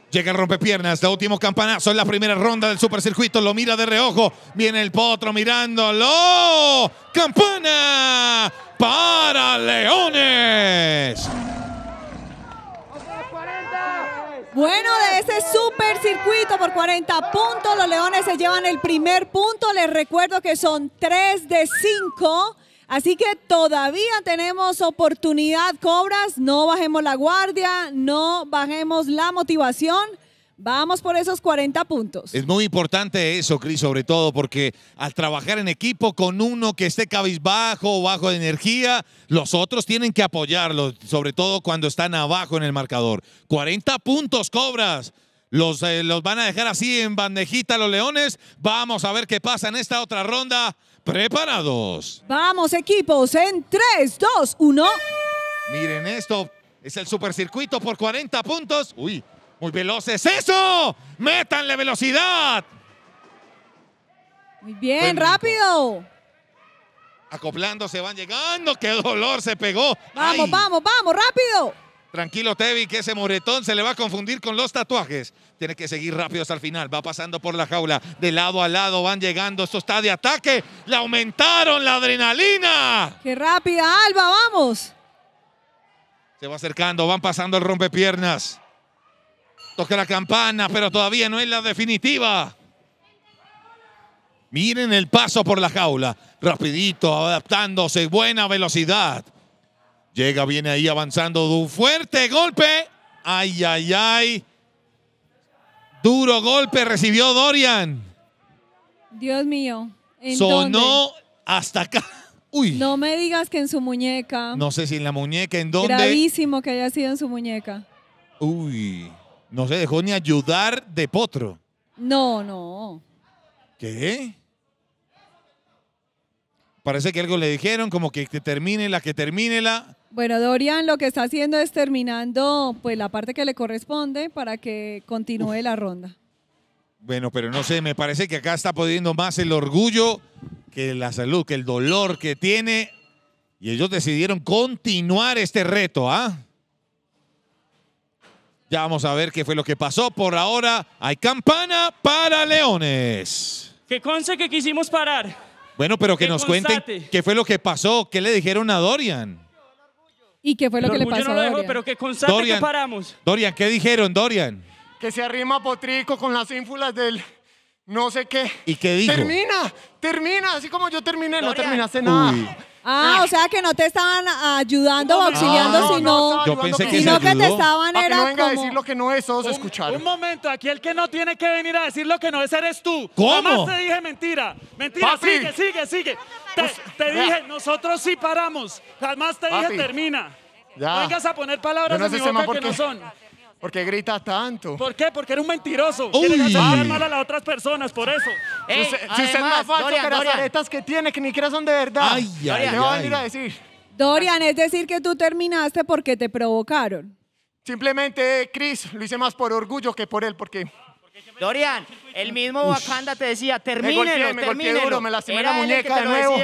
Llega el rompepiernas, La último campanazo en la primera ronda del supercircuito. Lo mira de reojo. Viene el potro mirándolo. ¡Campana para Leones! Bueno, de ese super circuito por 40 puntos, los Leones se llevan el primer punto. Les recuerdo que son 3 de 5. Así que todavía tenemos oportunidad, Cobras. No bajemos la guardia, no bajemos la motivación. Vamos por esos 40 puntos. Es muy importante eso, Cris, sobre todo porque al trabajar en equipo con uno que esté cabizbajo o bajo de energía, los otros tienen que apoyarlo, sobre todo cuando están abajo en el marcador. 40 puntos cobras. Los, eh, los van a dejar así en bandejita los leones. Vamos a ver qué pasa en esta otra ronda. Preparados. Vamos, equipos, en 3, 2, 1. Miren esto. Es el supercircuito por 40 puntos. Uy, muy veloces. ¡Eso! ¡Métanle velocidad! Muy bien, rápido. ¡Acoplando! ¡Se van llegando. ¡Qué dolor se pegó! ¡Vamos, vamos, vamos! ¡Rápido! Tranquilo, Tevi, que ese moretón se le va a confundir con los tatuajes. Tiene que seguir rápido hasta el final. Va pasando por la jaula. De lado a lado van llegando. Esto está de ataque. ¡Le aumentaron la adrenalina! ¡Qué rápida, Alba! ¡Vamos! Se va acercando, van pasando el rompepiernas. Toca la campana, pero todavía no es la definitiva. Miren el paso por la jaula. Rapidito, adaptándose, buena velocidad. Llega, viene ahí avanzando. Un fuerte golpe. Ay, ay, ay. Duro golpe recibió Dorian. Dios mío. ¿en Sonó hasta acá. Uy. No me digas que en su muñeca. No sé si en la muñeca, ¿en dónde? Gravísimo que haya sido en su muñeca. Uy. No se dejó ni ayudar de potro. No, no. ¿Qué? Parece que algo le dijeron, como que, termine la, que termine la. Bueno, Dorian lo que está haciendo es terminando pues la parte que le corresponde para que continúe la ronda. Bueno, pero no sé, me parece que acá está pudiendo más el orgullo que la salud, que el dolor que tiene. Y ellos decidieron continuar este reto, ¿ah? Ya vamos a ver qué fue lo que pasó. Por ahora hay campana para Leones. Que conste que quisimos parar. Bueno, pero que, nos cuente cuenten qué fue lo que pasó, qué le dijeron a Dorian. ¿Y qué fue lo que le pasó Dorian? pero que constate que paramos. Dorian, ¿qué dijeron, Dorian? Que se arrima Potrico con las ínfulas del no sé qué. ¿Y qué dijo? Termina, termina, así como yo terminé, no terminaste nada. Ah, ah, o sea que no te estaban ayudando o auxiliando, sino, yo pensé que, que te estaban era no venga a decir lo que no es, todos un, escucharon. Un momento, aquí el que no tiene que venir a decir lo que no es eres tú. ¿Cómo? Jamás te dije mentira. Mentira, sigue, sigue, sigue. Te, dije, nosotros sí paramos. Jamás te dije termina. Ya. Vengas a poner palabras en mi boca que no son. ¿Por qué grita tanto? ¿Por qué? Porque era un mentiroso. Quiere hacer mal a las otras personas, por eso. si usted, si es más falso que las aretas que tiene, que ni siquiera son de verdad, ay, ¿qué ay, va a venir a decir? Dorian, es decir que tú terminaste porque te provocaron. Simplemente, Chris, lo hice más por orgullo que por él, porque Dorian, el mismo Wakanda te decía, termínelo, me me la muñeca de nuevo.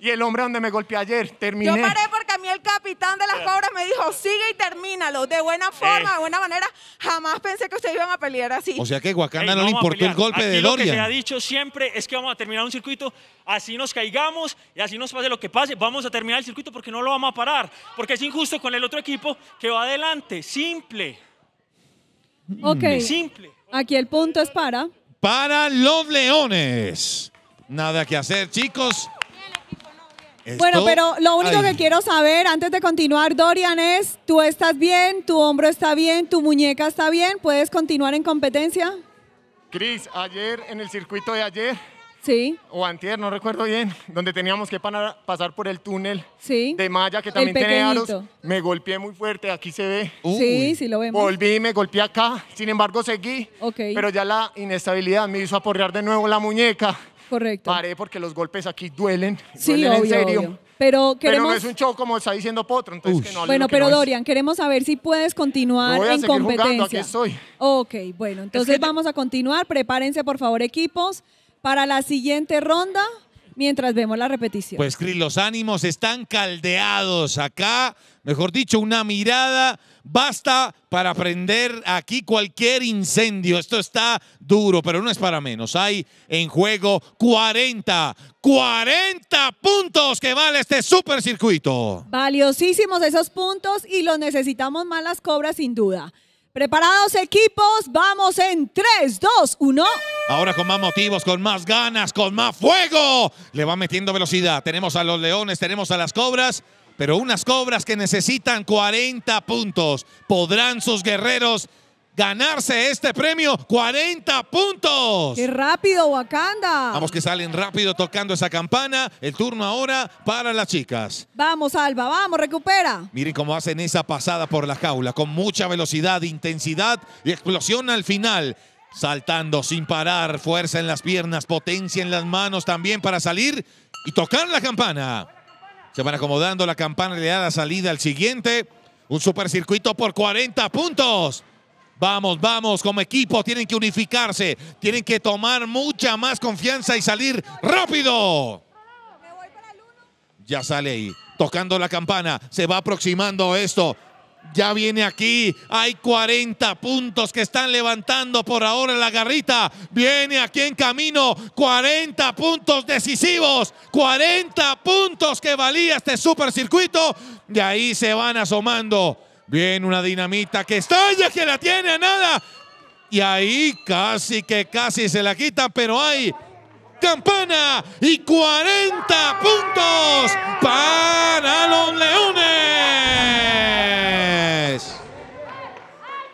Y el hombre donde me golpeé ayer, terminé. Yo paré porque a mí el capitán de las cobras eh. me dijo, sigue y termínalo, de buena eh. forma, de buena manera. Jamás pensé que ustedes iban a pelear así. O sea que Wakanda no le importó el golpe de Dorian. Lo que se ha dicho siempre es que vamos a terminar un circuito, así nos caigamos y así nos pase lo que pase, vamos a terminar el circuito porque no lo vamos a parar. Porque es injusto con el otro equipo que va adelante, simple. Ok. Simple. Aquí el punto es para. Para los Leones. Nada que hacer, chicos. bueno, pero lo único que quiero saber antes de continuar, Dorian, es, ¿tú estás bien? ¿Tu hombro está bien? ¿Tu muñeca está bien? ¿Puedes continuar en competencia? Cris, ayer en el circuito de ayer Sí. O antier, no recuerdo bien, donde teníamos que pasar por el túnel de malla que también tiene aros. Me golpeé muy fuerte, aquí se ve. Sí, sí lo vemos. Volví me golpeé acá, sin embargo seguí, pero ya la inestabilidad me hizo aporrear de nuevo la muñeca. Correcto. Paré porque los golpes aquí duelen, sí, duelen en serio. Pero, queremos... no es un show como está diciendo Potro, entonces Bueno, pero Dorian, queremos saber si puedes continuar en competencia. aquí estoy. Ok, bueno, entonces vamos a continuar. Prepárense, por favor, equipos para la siguiente ronda mientras vemos la repetición. Pues Cris, los ánimos están caldeados acá, mejor dicho, una mirada basta para prender aquí cualquier incendio. Esto está duro, pero no es para menos. Hay en juego 40, 40 puntos que vale este supercircuito. Valiosísimos esos puntos y los necesitamos más las cobras sin duda. Preparados equipos, vamos en 3, 2, 1. Ahora con más motivos, con más ganas, con más fuego. Le va metiendo velocidad. Tenemos a los leones, tenemos a las cobras, pero unas cobras que necesitan 40 puntos. ¿Podrán sus guerreros ganarse este premio, 40 puntos. ¡Qué rápido, Wakanda! Vamos que salen rápido tocando esa campana. El turno ahora para las chicas. Vamos, Alba, vamos, recupera. Miren cómo hacen esa pasada por la jaula, con mucha velocidad, intensidad y explosión al final. Saltando sin parar, fuerza en las piernas, potencia en las manos también para salir y tocar la campana. Se van acomodando, la campana le da la salida al siguiente. Un supercircuito por 40 puntos. Vamos, vamos, como equipo tienen que unificarse, tienen que tomar mucha más confianza y salir rápido. Ya sale ahí, tocando la campana, se va aproximando esto. Ya viene aquí, hay 40 puntos que están levantando por ahora la garrita. Viene aquí en camino, 40 puntos decisivos, 40 puntos que valía este supercircuito. De ahí se van asomando Viene una dinamita que ya que la tiene a nada. Y ahí casi que casi se la quita, pero hay campana y 40 puntos para los Leones.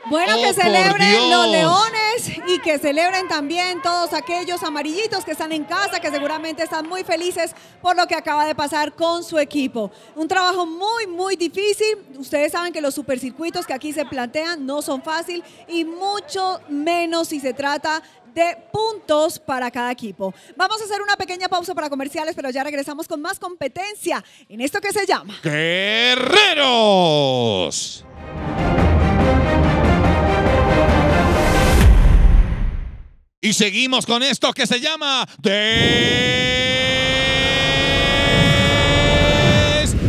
Bueno, oh, que celebren los leones y que celebren también todos aquellos amarillitos que están en casa, que seguramente están muy felices por lo que acaba de pasar con su equipo. Un trabajo muy, muy difícil. Ustedes saben que los supercircuitos que aquí se plantean no son fácil y mucho menos si se trata de puntos para cada equipo. Vamos a hacer una pequeña pausa para comerciales, pero ya regresamos con más competencia en esto que se llama Guerreros. Y seguimos con esto que se llama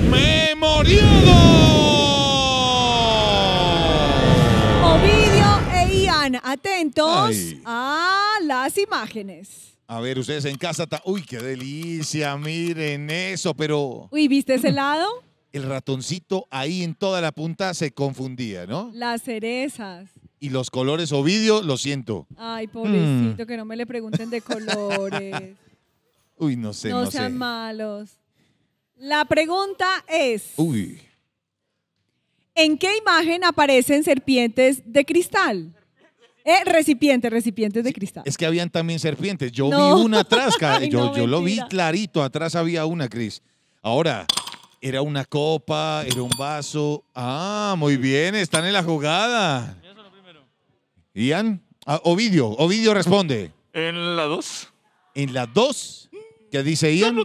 Memoriado. Ovidio e Ian, atentos a las imágenes. A ver, ustedes en casa ¡Uy, qué delicia! Miren eso, pero... Uy, ¿viste ese lado? El ratoncito ahí en toda la punta se confundía, ¿no? Las cerezas y los colores, o Ovidio, lo siento. Ay, mm. pobrecito, que no me le pregunten de colores. Uy, no sé. No, no sean malos. La pregunta es, Uy. ¿en qué imagen aparecen serpientes de cristal? Eh, recipientes, recipientes de cristal. Es que habían también serpientes. Yo vi una atrás, yo, yo lo vi clarito, atrás había una, Cris. Ahora, era una copa, era un vaso. Ah, muy bien, están en la jugada. Ian, ah, Ovidio, Ovidio responde. En la 2. En la 2, ¿qué dice Ian? No,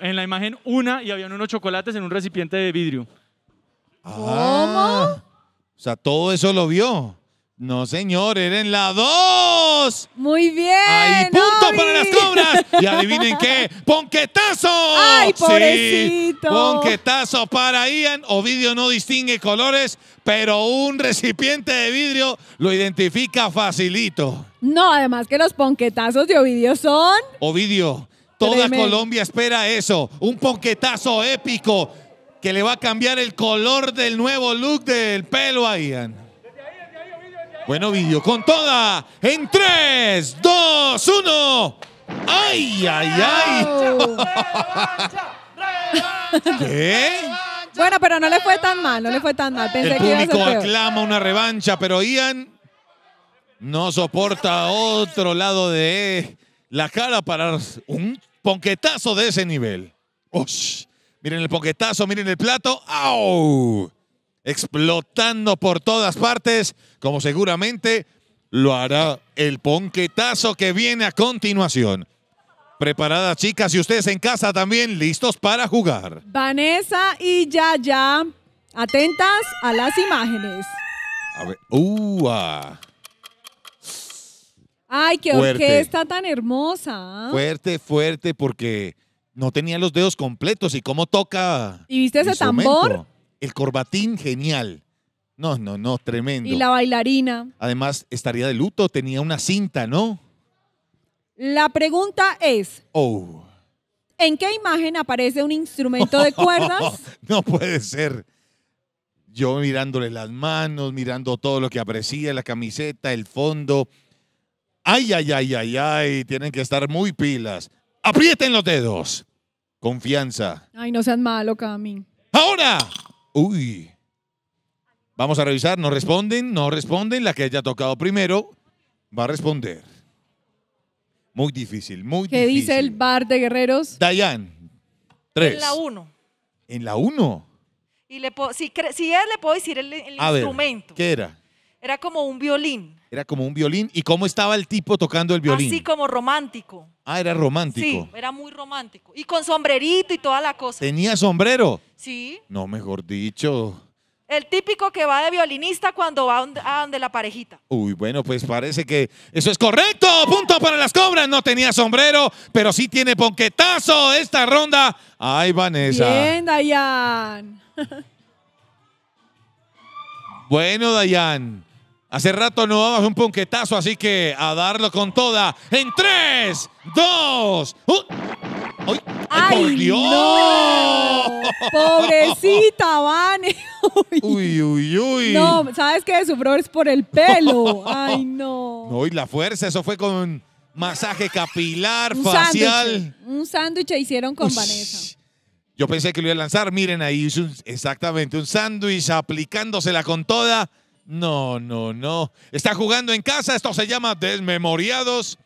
en la imagen una y habían unos chocolates en un recipiente de vidrio. Ah, O sea, todo eso lo vio. No, señor, ¡Eren en la dos. Muy bien. punto para las cobras. Y adivinen qué, ponquetazo. Ay, pobrecito. ponquetazo para Ian. Ovidio no distingue colores, pero un recipiente de vidrio lo identifica facilito. No, además que los ponquetazos de Ovidio son... Ovidio, toda Colombia espera eso. Un ponquetazo épico que le va a cambiar el color del nuevo look del pelo a Ian. Bueno, vídeo con toda. En 3, 2, 1. ¡Ay, ay, ay! ¿Qué? Bueno, pero no le fue tan mal, no le fue tan mal. El que aclama una revancha, pero Ian no soporta otro lado de la cara para un ponquetazo de ese nivel. Miren el ponquetazo, miren el plato. ¡Au! explotando por todas partes, como seguramente lo hará el ponquetazo que viene a continuación. Preparadas, chicas, y ustedes en casa también listos para jugar. Vanessa y Yaya, atentas a las imágenes. A ver, Ay, qué orquesta tan hermosa. Fuerte, fuerte, porque no tenía los dedos completos y cómo toca. ¿Y viste ese tambor? El corbatín, genial. No, no, no, tremendo. Y la bailarina. Además, estaría de luto, tenía una cinta, ¿no? La pregunta es. Oh. ¿En qué imagen aparece un instrumento de cuerdas? no puede ser. Yo mirándole las manos, mirando todo lo que aparecía, la camiseta, el fondo. Ay, ay, ay, ay, ay, tienen que estar muy pilas. Aprieten los dedos. Confianza. Ay, no sean malo, Cami. Ahora, Uy. Vamos a revisar. No responden, no responden. La que haya tocado primero va a responder. Muy difícil, muy ¿Qué dice el bar de guerreros? Dayan. Tres. En la uno. En la uno? Y le puedo, si, si le puedo decir el, instrumento. ¿Qué era? Era como un violín. Era como un violín. ¿Y cómo estaba el tipo tocando el violín? Así como romántico. Ah, era romántico. Sí, era muy romántico. Y con sombrerito y toda la cosa. ¿Tenía sombrero? Sí. No, mejor dicho. El típico que va de violinista cuando va a donde la parejita. Uy, bueno, pues parece que eso es correcto. Punto para las cobras. No tenía sombrero, pero sí tiene ponquetazo esta ronda. Ay, Vanessa. Bien, Dayan. Bueno, Dayan. Hace rato no dabas un punquetazo, así que a darlo con toda. En 3, dos, 1. ¡Ay, Dios! No. ¡Pobrecita, Vane! uy, uy, uy. No, ¿sabes qué? Sufrió es por el pelo. ¡Ay, no! ¡Uy, la fuerza, eso fue con masaje capilar, facial. un sándwich hicieron con Vanessa. Yo pensé que lo iba a lanzar. Miren, ahí hizo exactamente un sándwich aplicándosela con toda. No, no, no. Está jugando en casa. Esto se llama desmemoriados.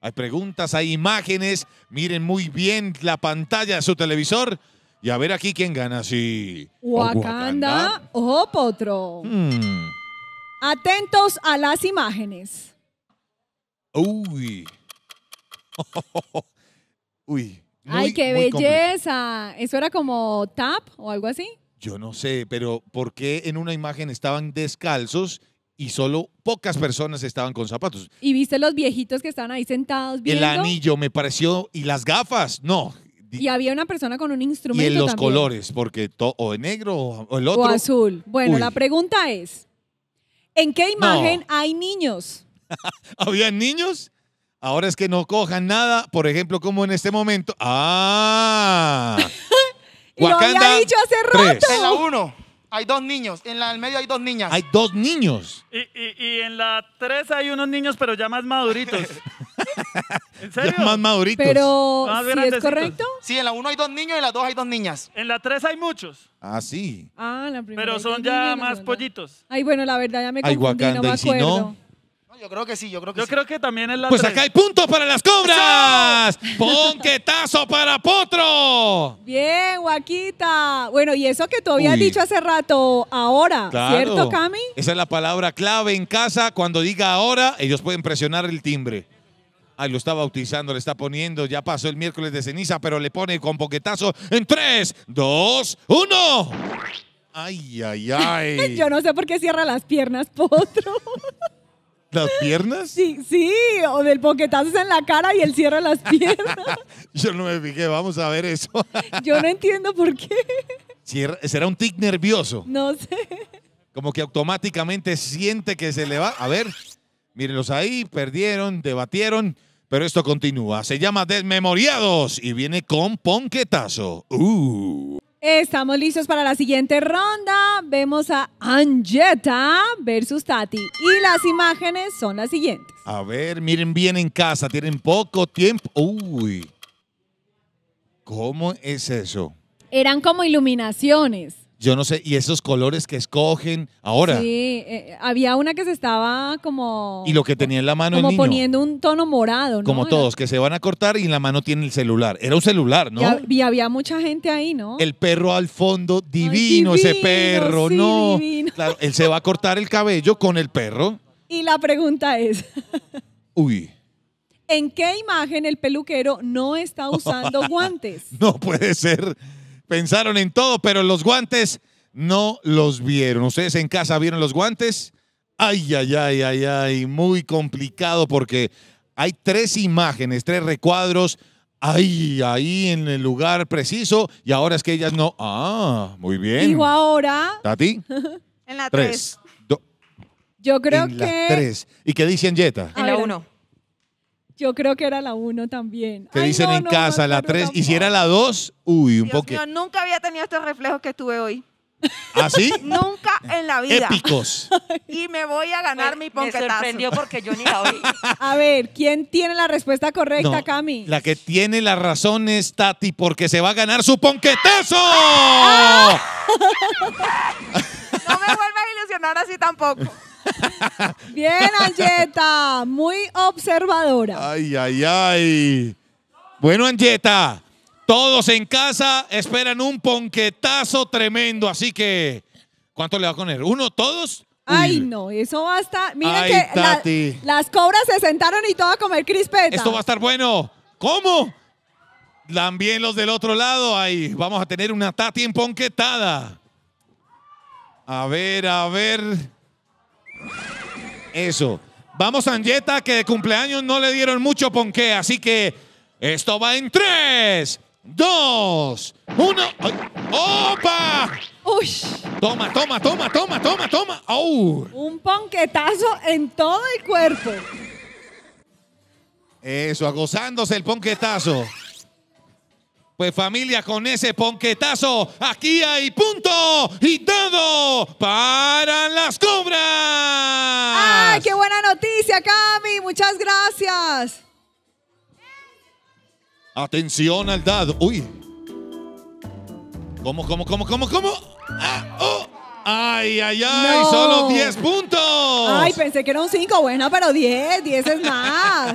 Hay preguntas, hay imágenes. Miren muy bien la pantalla de su televisor. Y a ver aquí quién gana. Sí. Wakanda o Potro. Hmm. Atentos a las imágenes. Uy. Uy. Ay, qué belleza. ¿Eso era como tap o algo así? Yo no sé, pero ¿por qué en una imagen estaban descalzos y solo pocas personas estaban con zapatos? ¿Y viste los viejitos que estaban ahí sentados viendo? El anillo me pareció y las gafas, no. Y había una persona con un instrumento. Y los colores, porque o en negro o el otro. O azul. Bueno, la pregunta es: ¿en qué imagen hay niños? ¿Había niños? Ahora es que no cojan nada, por ejemplo, como en este momento. ¡Ah! Wakanda. Lo había dicho hace rato. Tres. En la 1 hay dos niños, en la del medio hay dos niñas. Hay dos niños. Y, y- en la 3 hay unos niños, pero ya más maduritos. ¿En serio? más maduritos. Pero, es correcto? Sí, en la 1 hay dos niños y en la 2 hay dos niñas. En la 3 hay muchos, Ah, sí. Ah, la primera. pero son ya más pollitos. Ay, bueno, la verdad ya me Ay, confundí, no me acuerdo. Yo creo que sí, yo creo que Yo creo que también es la Pues acá hay punto para las cobras. Ponquetazo para Potro. Bien, Guaquita. Bueno, y eso que tú habías dicho hace rato, ahora, ¿cierto, Cami? Esa es la palabra clave en casa. Cuando diga ahora, ellos pueden presionar el timbre. Ay, lo está bautizando, le está poniendo. Ya pasó el miércoles de ceniza, pero le pone con poquetazo en 3, 2, 1. Ay, ay, ay. Yo no sé por qué cierra las piernas, Potro. ¿Las piernas? Sí, sí, o del ponquetazo en la cara y el cierre las piernas. Yo no me fijé, vamos a ver eso. Yo no entiendo por qué. ¿Será un tic nervioso? No sé. Como que automáticamente siente que se le va. A ver, mírenlos ahí, perdieron, debatieron, pero esto continúa. Se llama Desmemoriados y viene con ponquetazo. Uh. Estamos listos para la siguiente ronda. Vemos a Anjeta versus Tati. Y las imágenes son las siguientes. A ver, miren bien en casa. Tienen poco tiempo. Uy. ¿Cómo es eso? Eran como iluminaciones. Yo no sé, y esos colores que escogen ahora. Sí, eh, había una que se estaba como... Y lo que tenía en la mano Como poniendo un tono morado, ¿no? Como todos, que se van a cortar y en la mano tiene el celular. Era un celular, ¿no? Y, había mucha gente ahí, ¿no? El perro al fondo, divino, ese perro, no. él se va a cortar el cabello con el perro. Y la pregunta es, Uy, ¿en qué imagen el peluquero no está usando guantes? no puede ser pensaron en todo, pero los guantes no los vieron. ¿Ustedes en casa vieron los guantes? Ay, ay, ay, ay, ay, muy complicado porque hay tres imágenes, tres recuadros ahí, ahí en el lugar preciso y ahora es que ellas no. Ah, muy bien. Digo ahora. ti? en la tres. Yo creo en que. La tres. ¿Y qué dicen Jetta? En la uno. Yo creo que era la 1 también. Te dicen en casa, la 3. Y si era la 2, uy, un poquito. nunca había tenido estos reflejos que tuve hoy. Así. ¿Ah, nunca en la vida. Épicos. Y me voy a ganar mi ponquetazo. Me sorprendió porque yo ni la oí. A ver, ¿quién tiene la respuesta correcta, Cami? La que tiene la razón es Tati porque se va a ganar su ponquetazo. ¡Ah! no me vuelvas a ilusionar así tampoco. Bien, Angeta, muy observadora. Ay, ay, ay. Bueno, Angeta, todos en casa esperan un ponquetazo tremendo, así que ¿cuánto le va a poner? ¿Uno, todos? Ay, no, eso va a estar. que las cobras se sentaron y todo a comer crispetas. Esto va a estar bueno. ¿Cómo? También los del otro lado. Ahí vamos a tener una Tati emponquetada. A ver, a ver. Eso. Vamos, a Anjeta, que de cumpleaños no le dieron mucho ponqué, así que esto va en 3, 2, 1. ¡Opa! ¡Uy! Toma, toma, toma, toma, toma, toma. Oh. Un ponquetazo en todo el cuerpo. Eso, gozándose el ponquetazo. Pues familia, con ese ponquetazo, aquí hay punto y todo para las cobras. ¡Ay, qué buena noticia, Cami! Muchas gracias. Atención al dado. Uy. ¿Cómo, cómo, cómo, cómo, cómo? Ah, oh. ¡Ay, ay, ay! ¡Solo 10 puntos! Ay, pensé que eran 5. Bueno, pero 10. 10 es más.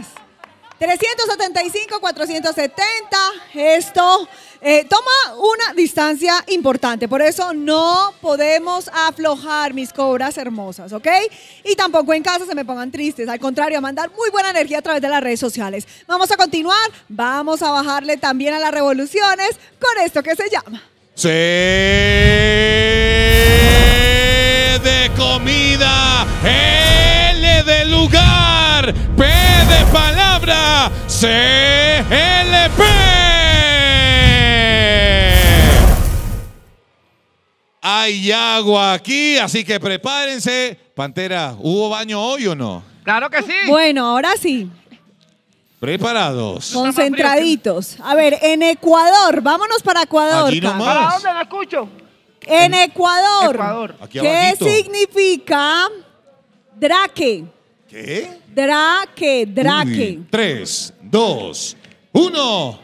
375, 470. Esto eh, toma una distancia importante. Por eso no podemos aflojar mis cobras hermosas, ¿ok? Y tampoco en casa se me pongan tristes. Al contrario, mandar muy buena energía a través de las redes sociales. Vamos a continuar. Vamos a bajarle también a las revoluciones con esto que se llama. C de comida, L de lugar, P de palabra. CLP. Hay agua aquí, así que prepárense. Pantera, ¿hubo baño hoy o no? Claro que sí. Bueno, ahora sí. Preparados. Concentraditos. A ver, en Ecuador, vámonos para Ecuador. ¿Para dónde la escucho? En Ecuador. ¿Qué significa Drake? ¿Qué? Draque, Draque. tres, dos, uno.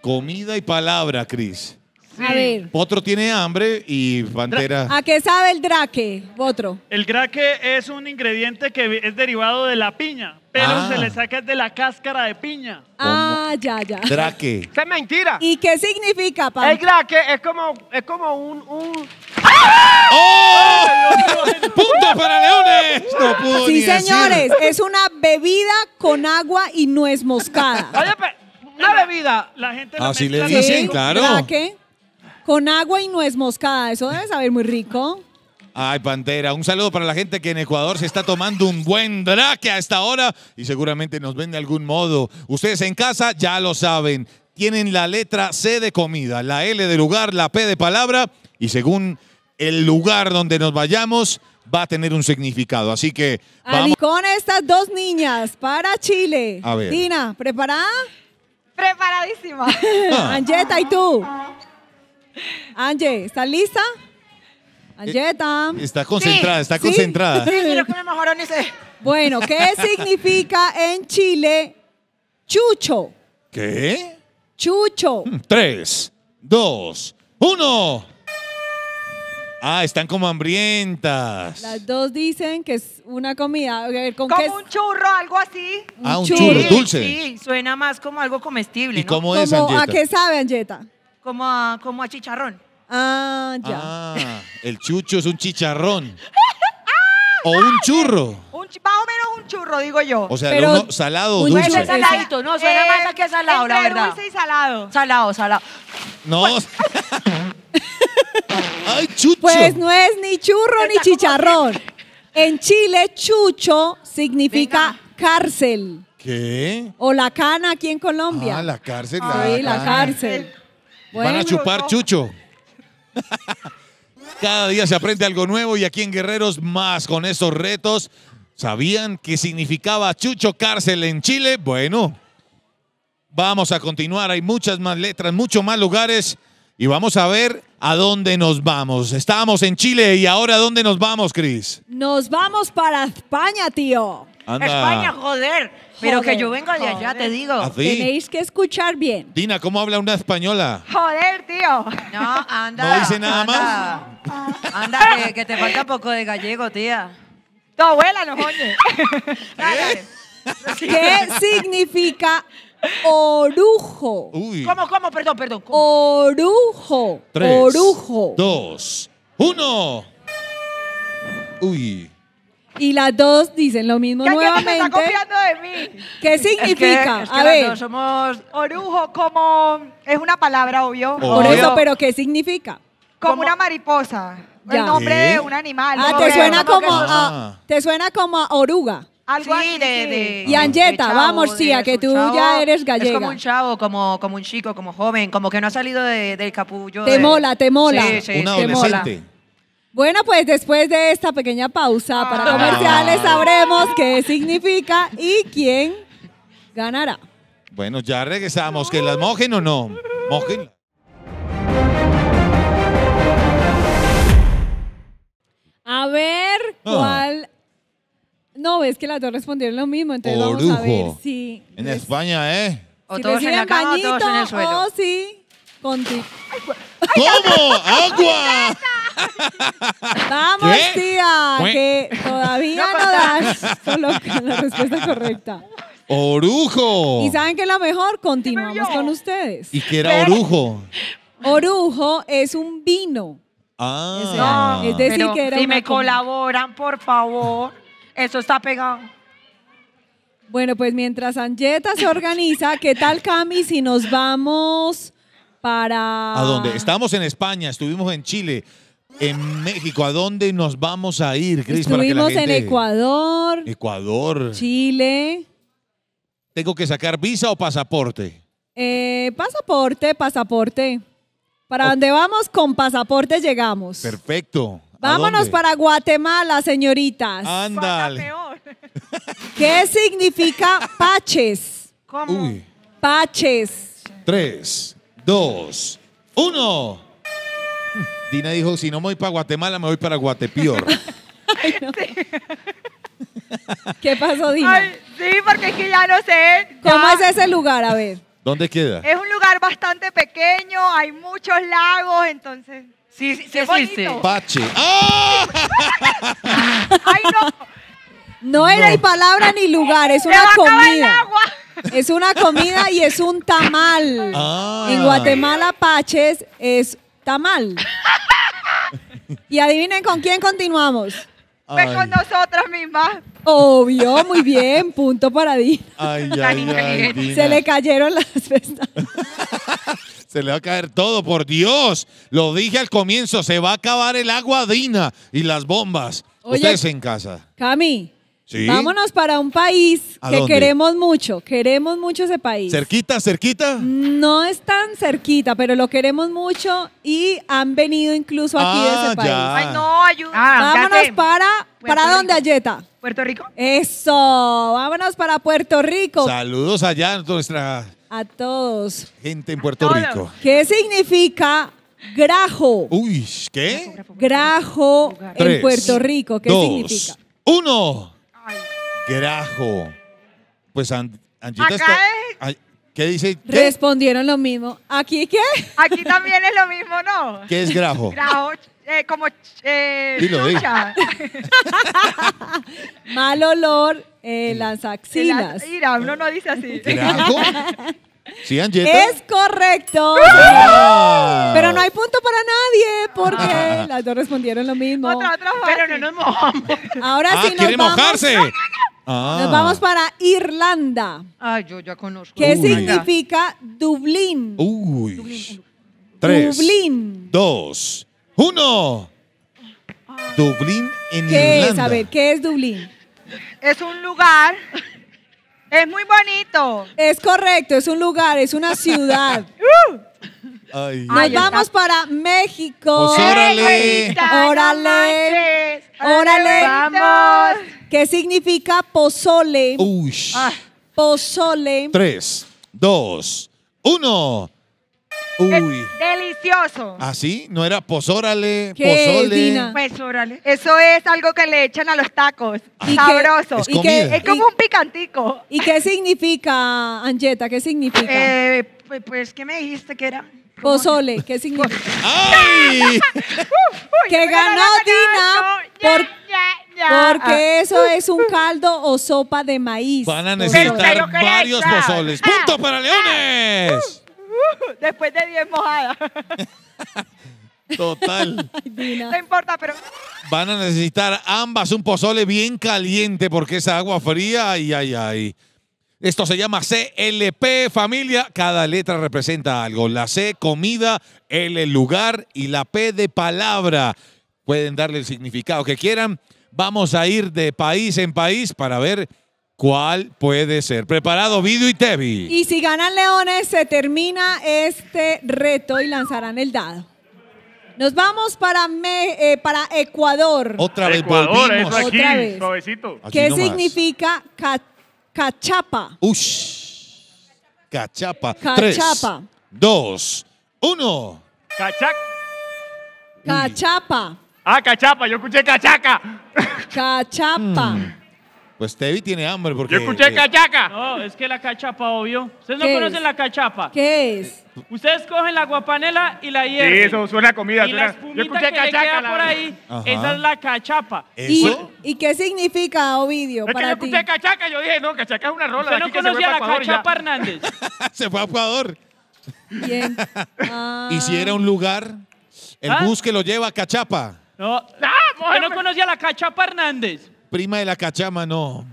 Comida y palabra, Cris. A ver. Potro tiene hambre y Pantera. ¿A qué sabe el draque, Potro? El draque es un ingrediente que es derivado de la piña pero se le ah. saca de la cáscara de piña. Ah, ya, ya. Draque. es mentira. ¿Y qué significa, papá? El draque es como, es como un... un... ¡Oh! ¡Punto para Leones! No pudo sí, señores, es una bebida con agua y nuez moscada. Oye, pero una bebida. La gente Así ah, le dicen, claro. Draque con agua y nuez moscada. Eso debe saber muy rico. Ay, Pantera, un saludo para la gente que en Ecuador se está tomando un buen draque a esta hora y seguramente nos ven de algún modo. Ustedes en casa ya lo saben, tienen la letra C de comida, la L de lugar, la P de palabra y según el lugar donde nos vayamos va a tener un significado. Así que vamos. Con estas dos niñas para Chile. A Dina, ¿preparada? Preparadísima. Anjeta, ¿y tú? Ange, ¿estás lista? Eh, Angeta. Está concentrada, está concentrada. Sí, Bueno, ¿qué significa en Chile chucho? ¿Qué? Chucho. Mm, tres, dos, uno. Ah, están como hambrientas. Las dos dicen que es una comida. como un churro, algo así. Ah, un churro, dulce. Sí, suena más como algo comestible. ¿Y cómo es, ¿Cómo, ¿A qué sabe, Anjeta? Como a, como a chicharrón. Ah, ya. Ah, el chucho es un chicharrón. O un churro. Un más o menos un churro, digo yo. O sea, salado No es dulce. saladito, no, suena eh, más que salado, la verdad. dulce y salado. Salado, salado. No. Pues, Ay, chucho. Pues no es ni churro ni chicharrón. En Chile, chucho significa cárcel. ¿Qué? O la cana aquí en Colombia. Ah, la cárcel. Ah, la cárcel. Van a chupar chucho. Cada día se aprende algo nuevo y aquí en Guerreros más con esos retos. ¿Sabían qué significaba Chucho Cárcel en Chile? Bueno, vamos a continuar. Hay muchas más letras, muchos más lugares y vamos a ver a dónde nos vamos. Estamos en Chile y ahora ¿a dónde nos vamos, Cris? Nos vamos para España, tío. España, joder. Pero que yo vengo de allá, te digo. ¿Ah, Tenéis que escuchar bien. Dina, ¿cómo habla una española? Joder, tío. No, anda. ¿No dice nada más? Anda, que, te falta poco de gallego, tía. Tu abuela no oye. ¿Eh? ¿Qué significa orujo? Uy. ¿Cómo, cómo? Perdón, perdón. Orujo. Tres, orujo. Dos, uno. Uy. Y las dos dicen lo mismo nuevamente. ¿Qué significa? a ver. somos orujo como es una palabra obvio. Por eso, pero ¿qué significa? Como, una mariposa. El nombre de un animal. Ah, ah, te suena como, a, te suena como oruga. Algo de, Y Anjeta, vamos, sí, a que tú ya eres gallega. Es como un chavo, como, como un chico, como joven, como que no ha salido del capullo. Te mola, te mola. Sí, sí, adolescente. Te mola. Bueno, pues después de esta pequeña pausa para ah. comerciales sabremos qué significa y quién ganará. Bueno, ya regresamos. ¿Que las mojen o no? Mojen. A ver ah. cuál. No, ves que las dos respondieron lo mismo, entonces vamos a ver si. En España, ¿eh? todos en el ¿Cómo? ¡Agua! Vamos, tía, que todavía no, das la respuesta correcta. Orujo. Y saben que lo mejor, continuamos con ustedes. ¿Y qué era orujo? Orujo es un vino. Ah. Es, decir, que era Si me colaboran, por favor. Eso está pegado. Bueno, pues mientras Anjeta se organiza, ¿qué tal, Cami, si nos vamos para... ¿A dónde? Estamos en España, estuvimos en Chile, en México. ¿A dónde nos vamos a ir, Cris? Estuvimos en Ecuador. Ecuador. Chile. ¿Tengo que sacar visa o pasaporte? Eh, pasaporte, pasaporte. Para dónde vamos con pasaporte llegamos. Perfecto. Vámonos para Guatemala, señoritas. Ándale. ¿Qué significa paches? ¿Cómo? Paches. Tres dos, uno. Dina dijo, si no me voy para Guatemala, me voy para Guatepior. ¿Qué pasó, Dina? sí, porque es que ya no sé. ¿Cómo es ese lugar? A ver. ¿Dónde queda? Es un lugar bastante pequeño, hay muchos lagos, entonces... Sí, sí, sí. Pache. ¡Ah! ¡Ay, no! No hay ni palabra ni lugar, es una comida. Es una comida y es un tamal. Ah. En Guatemala, Paches es tamal. Y adivinen con quién continuamos. Pues con nosotras mismas. Obvio, muy bien, punto para Dina. Ay, Se le cayeron las pestañas. se le va a caer todo, por Dios. Lo dije al comienzo, se va a acabar el agua, Dina, y las bombas. Ustedes en casa. Cami, Vámonos para un país que queremos mucho, queremos mucho ese país. ¿Cerquita, cerquita? No es tan cerquita, pero lo queremos mucho y han venido incluso aquí de ese ah, país. Ay, no, ah, Vámonos para, ¿para dónde, Ayeta? ¿Puerto Rico? Eso, vámonos para Puerto Rico. Saludos allá, nuestra... A todos. Gente en Puerto Rico. ¿Qué significa grajo? Uy, ¿qué? Grajo en Puerto Rico, ¿qué significa? Uno. Grajo. Pues ¿Qué dice? Respondieron lo mismo. ¿Aquí qué? Aquí también es lo mismo, ¿no? ¿Qué es grajo? Grajo, eh, como eh, Dilo, Mal olor en eh, las axilas. Mira, uno no dice así. ¿Grajo? ¿Sí, Angita? Es correcto. ¡Ah! Pero no hay punto para nadie porque las dos respondieron lo mismo. Otra, otra Pero no nos mojamos. Ahora ah, sí nos quiere mojarse. Nos ah. vamos para Irlanda. Ah, yo ya conozco. ¿Qué significa Dublín? Uy. Dublín. Tres. Dublín. Dos. Uno. Dublín en ¿Qué Irlanda. Es? A ver, ¿qué es Dublín? Es un lugar. Es muy bonito. Es correcto, es un lugar, es una ciudad. ¡Uh! Ay, Nos vamos para México. Pues órale. Órale. Órale. Vamos. ¿Qué significa pozole? Uy. Ah. Pozole. Tres, dos, uno. Uy. delicioso. ¿Ah, sí? ¿No era pozórale, pozole? Pues Eso es algo que le echan a los tacos. ¿Y Sabroso. Es, ¿Y es como un picantico. ¿Y qué significa, Angeta? ¿Qué significa? Eh, pues, pues, ¿qué me dijiste que era? Pozole, ¿qué significa? ¡Ay! que ganó Dina porque ah. eso es un caldo o sopa de maíz. Van a necesitar varios pozoles. Ah. ¡Punto para ah. Leones! Uh, uh, después de diez mojadas. Total. No importa, pero... Van a necesitar ambas un pozole bien caliente porque es agua fría, ay, ay, ay. Esto se llama CLP familia. Cada letra representa algo. La C, comida, L, lugar y la P de palabra. Pueden darle el significado que quieran. Vamos a ir de país en país para ver ¿Cuál puede ser? Preparado, Vido y Tevi. Y si ganan Leones, se termina este reto y lanzarán el dado. Nos vamos para, eh, para Ecuador. Otra vez volvimos. ¿Qué significa 14? Cachapa. Ush. Cachapa. Cachapa. Tres, dos, uno. Cachac. Cachapa. Ah, cachapa. Yo escuché cachaca. Cachapa. Mm. Estevi pues tiene hambre porque... Yo escuché eh, cachaca. No, es que la cachapa, obvio. Ustedes no conocen la cachapa. ¿Qué es? Ustedes cogen la guapanela y la hierven. Sí, eso suena a comida. Y la espumita Yo escuché que cachaca, por ahí, esa es la cachapa. ¿Y, qué significa, Ovidio, para que yo escuché cachaca, yo dije, no, cachaca es una rola. ¿Usted no conocía la cachapa Hernández? se fue a Ecuador. Bien. Ah. ¿Y si era un lugar? El ¿Ah? bus que lo lleva a Cachapa. No, ah, no, yo no conocía la Cachapa Hernández? prima de la cachama, no.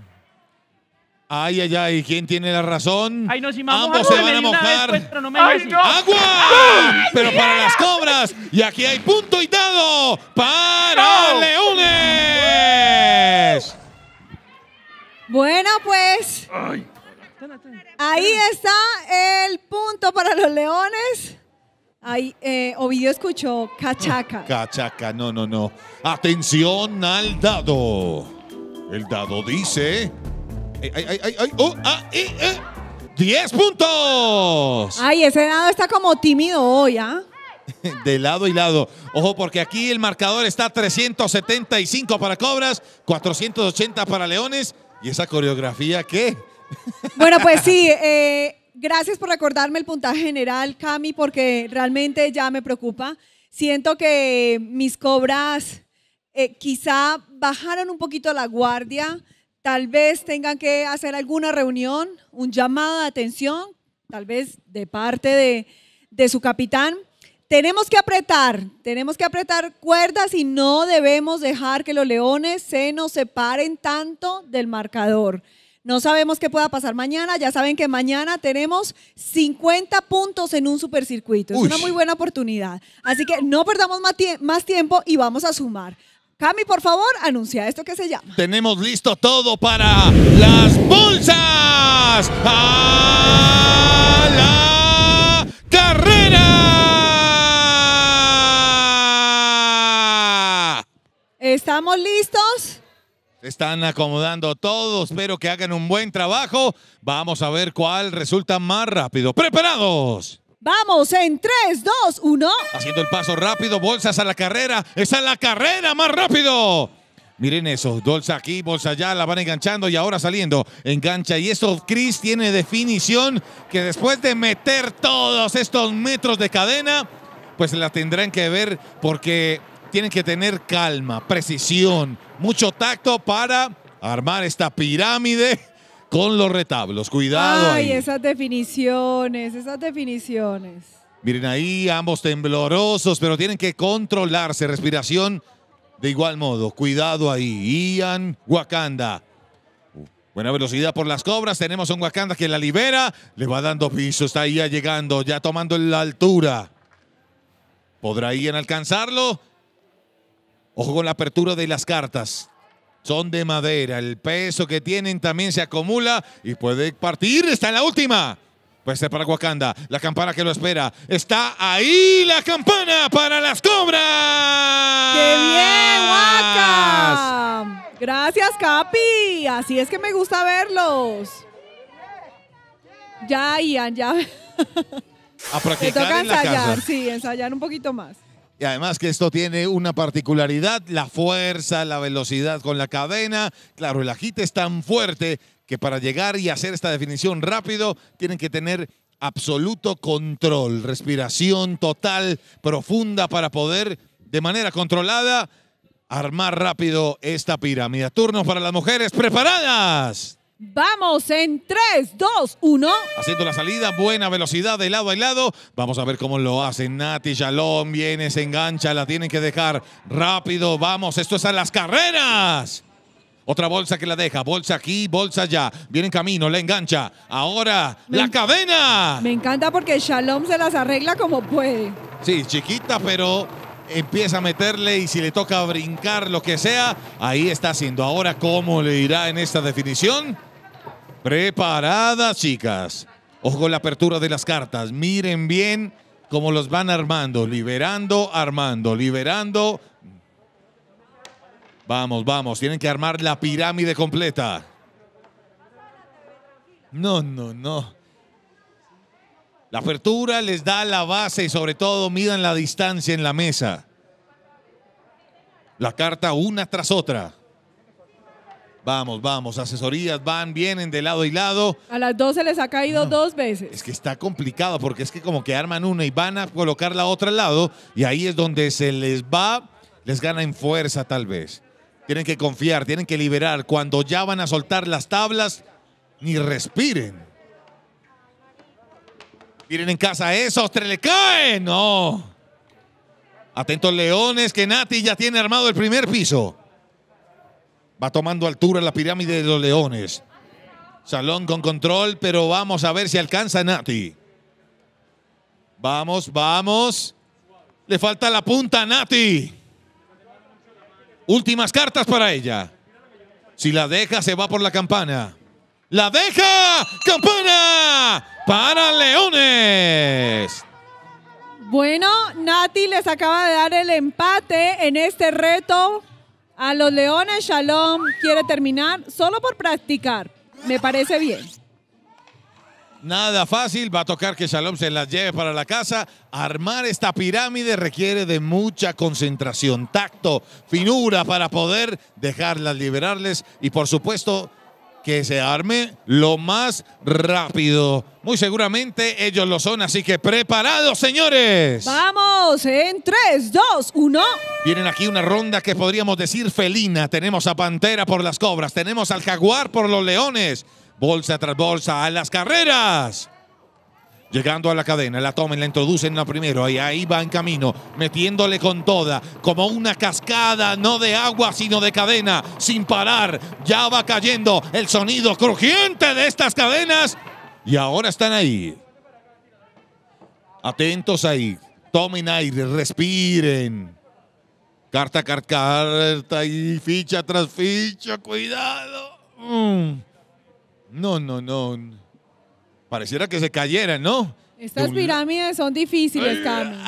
Ay, ay, ay, ¿quién tiene la razón? Ambos se van a mojar. ¡Agua! Pero para las cobras. Y aquí hay punto y dado para Leones. Bueno, pues. Ahí está el punto para los Leones. Ahí, eh, Ovidio escuchó cachaca. Cachaca, no, no, no. Atención al dado. El dado dice. ¡Ay, oh, ah, eh, puntos! Ay, ese dado está como tímido hoy, ¿ah? De lado y lado. Ojo, porque aquí el marcador está 375 para Cobras, 480 para Leones. ¿Y esa coreografía qué? Bueno, pues sí. Eh, gracias por recordarme el puntaje general, Cami, porque realmente ya me preocupa. Siento que mis cobras eh, quizá bajaron un poquito la guardia, tal vez tengan que hacer alguna reunión, un llamado de atención, tal vez de parte de, su capitán. Tenemos que apretar, tenemos que apretar cuerdas y no debemos dejar que los leones se nos separen tanto del marcador. No sabemos qué pueda pasar mañana. Ya saben que mañana tenemos 50 puntos en un supercircuito. Es una muy buena oportunidad. Así que no perdamos más tiempo y vamos a sumar. Jami, por favor, anuncia esto que se llama. Tenemos listo todo para las bolsas. ¡A la carrera! ¿Estamos listos? Están acomodando todos, espero que hagan un buen trabajo. Vamos a ver cuál resulta más rápido. ¡Preparados! Vamos en 3, 2, 1. Haciendo el paso rápido, bolsas a la carrera. es a la carrera más rápido. Miren eso, bolsa aquí, bolsa allá, la van enganchando y ahora saliendo. Engancha y eso, Chris tiene definición que después de meter todos estos metros de cadena, pues la tendrán que ver porque tienen que tener calma, precisión, mucho tacto para armar esta pirámide con los retablos. Cuidado. Ay, esas definiciones, esas definiciones. Miren ahí, ambos temblorosos, pero tienen que controlarse. Respiración de igual modo. Cuidado ahí. Ian Wakanda. Uh, buena velocidad por las cobras. Tenemos a un Wakanda que la libera. Le va dando piso. Está ahí llegando, ya tomando la altura. ¿Podrá Ian alcanzarlo? Ojo con la apertura de las cartas son de madera. El peso que tienen también se acumula y puede partir. Está en la última. Pues ser para Wakanda. La campana que lo espera. Está ahí la campana para las cobras. ¡Qué bien, Waka! Gracias, Capi. Así es que me gusta verlos. Ya, Ian, ya. A practicar toca en ensayar, la casa. sí, ensayar un poquito más. Y además que esto tiene una particularidad, la fuerza, la velocidad con la cadena. Claro, el agite es tan fuerte que para llegar y hacer esta definición rápido tienen que tener absoluto control, respiración total, profunda para poder de manera controlada armar rápido esta pirámide. Turno para las mujeres preparadas. Vamos en 3, 2, 1. Haciendo la salida, buena velocidad de lado a lado. Vamos a ver cómo lo hacen. Nati Shalom viene, se engancha, la tienen que dejar rápido. Vamos, esto es a las carreras. Otra bolsa que la deja, bolsa aquí, bolsa allá. Viene en camino, la engancha. Ahora, la cadena. Me encanta porque Shalom se las arregla como puede. Sí, chiquita, pero empieza a meterle y si le toca brincar lo que sea, ahí está haciendo. Ahora, ¿cómo le irá en esta definición? Preparadas, chicas. Ojo la apertura de las cartas. Miren bien cómo los van armando. Liberando, armando, liberando. Vamos, vamos. Tienen que armar la pirámide completa. No, no, no. La apertura les da la base y sobre todo midan la distancia en la mesa. La carta una tras otra. Vamos, vamos, asesorías van, vienen de lado y lado. A las dos se les ha caído dos veces. Es que está complicado porque es que como que arman una y van a colocar la otra al lado y ahí es donde se les va, les gana en fuerza tal vez. Tienen que confiar, tienen que liberar. Cuando ya van a soltar las tablas, ni respiren. Miren en casa esos, tres le caen. No. Atentos leones que Nati ya tiene armado el primer piso. Va tomando altura la pirámide de los leones. Salón con control, pero vamos a ver si alcanza Nati. Vamos, vamos. Le falta la punta a Nati. Últimas cartas para ella. Si la deja, se va por la campana. La deja, campana para Leones. Bueno, Nati les acaba de dar el empate en este reto a los leones, Shalom quiere terminar solo por practicar. Me parece bien. Nada fácil, va a tocar que Shalom se las lleve para la casa. Armar esta pirámide requiere de mucha concentración, tacto, finura para poder dejarlas, liberarles y por supuesto que se arme lo más rápido. Muy seguramente ellos lo son, así que preparados, señores. Vamos, en 3, 2, 1. Vienen aquí una ronda que podríamos decir felina. Tenemos a Pantera por las cobras, tenemos al Jaguar por los leones. Bolsa tras bolsa a las carreras. Llegando a la cadena, la tomen, la introducen la primero y ahí va en camino, metiéndole con toda, como una cascada, no de agua, sino de cadena, sin parar. Ya va cayendo el sonido crujiente de estas cadenas y ahora están ahí. Atentos ahí, tomen aire, respiren. Carta, carta, carta y ficha tras ficha, cuidado. Mm. No, no, no. Pareciera que se cayeran, ¿no? Estas pirámides son difíciles, Carmen.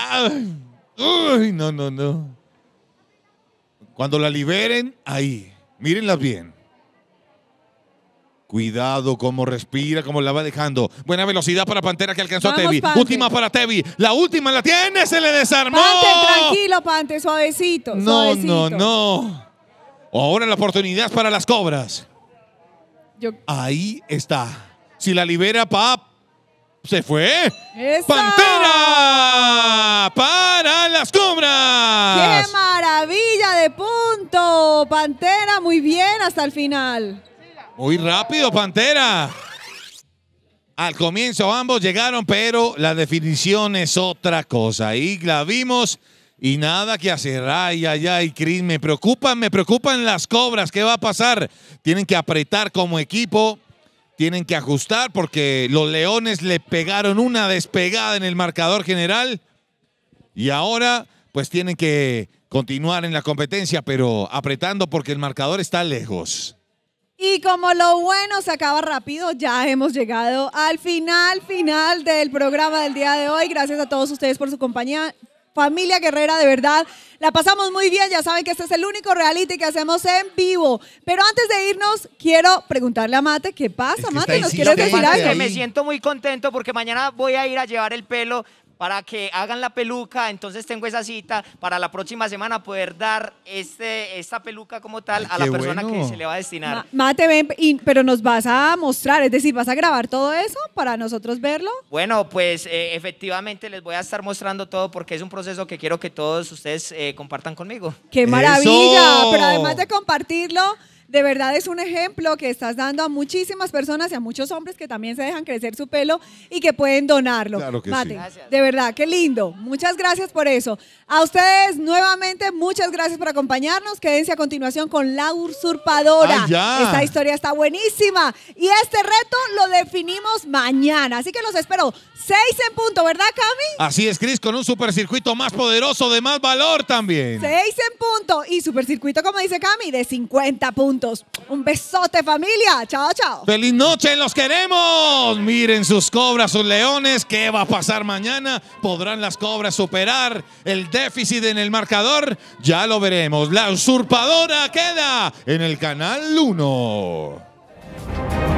Ay, no, no, no. Cuando la liberen, ahí. Mírenlas bien. Cuidado cómo respira, cómo la va dejando. Buena velocidad para Pantera que alcanzó a Tevi. Última para Tevi. La última la tiene, se le desarmó. Pante, tranquilo, Pante, suavecito. No, no, no. Ahora la oportunidad es para las cobras. Ahí está. Si la libera, pap, se fue. ¡Pantera! ¡Para las cobras. ¡Qué maravilla de punto! Pantera, muy bien hasta el final. Muy rápido, Pantera. Al comienzo ambos llegaron, pero la definición es otra cosa. Y la vimos y nada que hacer. Ay, ay, ay, Cris, me preocupan, me preocupan las cobras. ¿Qué va a pasar? Tienen que apretar como equipo tienen que ajustar porque los Leones le pegaron una despegada en el marcador general y ahora pues tienen que continuar en la competencia, pero apretando porque el marcador está lejos. Y como lo bueno se acaba rápido, ya hemos llegado al final, final del programa del día de hoy. Gracias a todos ustedes por su compañía familia guerrera, de verdad. La pasamos muy bien, ya saben que este es el único reality que hacemos en vivo. Pero antes de irnos, quiero preguntarle a Mate, ¿qué pasa, Mate? ¿Nos quieres decir algo? Me siento muy contento porque mañana voy a ir a llevar el pelo para que hagan la peluca, entonces tengo esa cita para la próxima semana poder dar este, esta peluca como tal a la persona que se le va a destinar. mate, ven, pero nos vas a mostrar, es decir, vas a grabar todo eso para nosotros verlo. Bueno, pues eh, efectivamente les voy a estar mostrando todo porque es un proceso que quiero que todos ustedes eh, compartan conmigo. ¡Qué maravilla! Pero además de compartirlo de verdad es un ejemplo que estás dando a muchísimas personas y a muchos hombres que también se dejan crecer su pelo y que pueden donarlo. Claro que sí. De verdad, qué lindo. Muchas gracias por eso. A ustedes nuevamente, muchas gracias por acompañarnos. Quédense a continuación con La Usurpadora. Ah, ya. Esta historia está buenísima. Y este reto lo definimos mañana. Así que los espero. Seis en punto, ¿verdad, Cami? Así es, Cris, con un supercircuito más poderoso, de más valor también. Seis en punto. Y supercircuito, como dice Cami, de 50 puntos. Un besote familia. Chao, chao. Feliz noche, los queremos. Miren sus cobras, sus leones. ¿Qué va a pasar mañana? ¿Podrán las cobras superar el déficit en el marcador? Ya lo veremos. La usurpadora queda en el canal 1.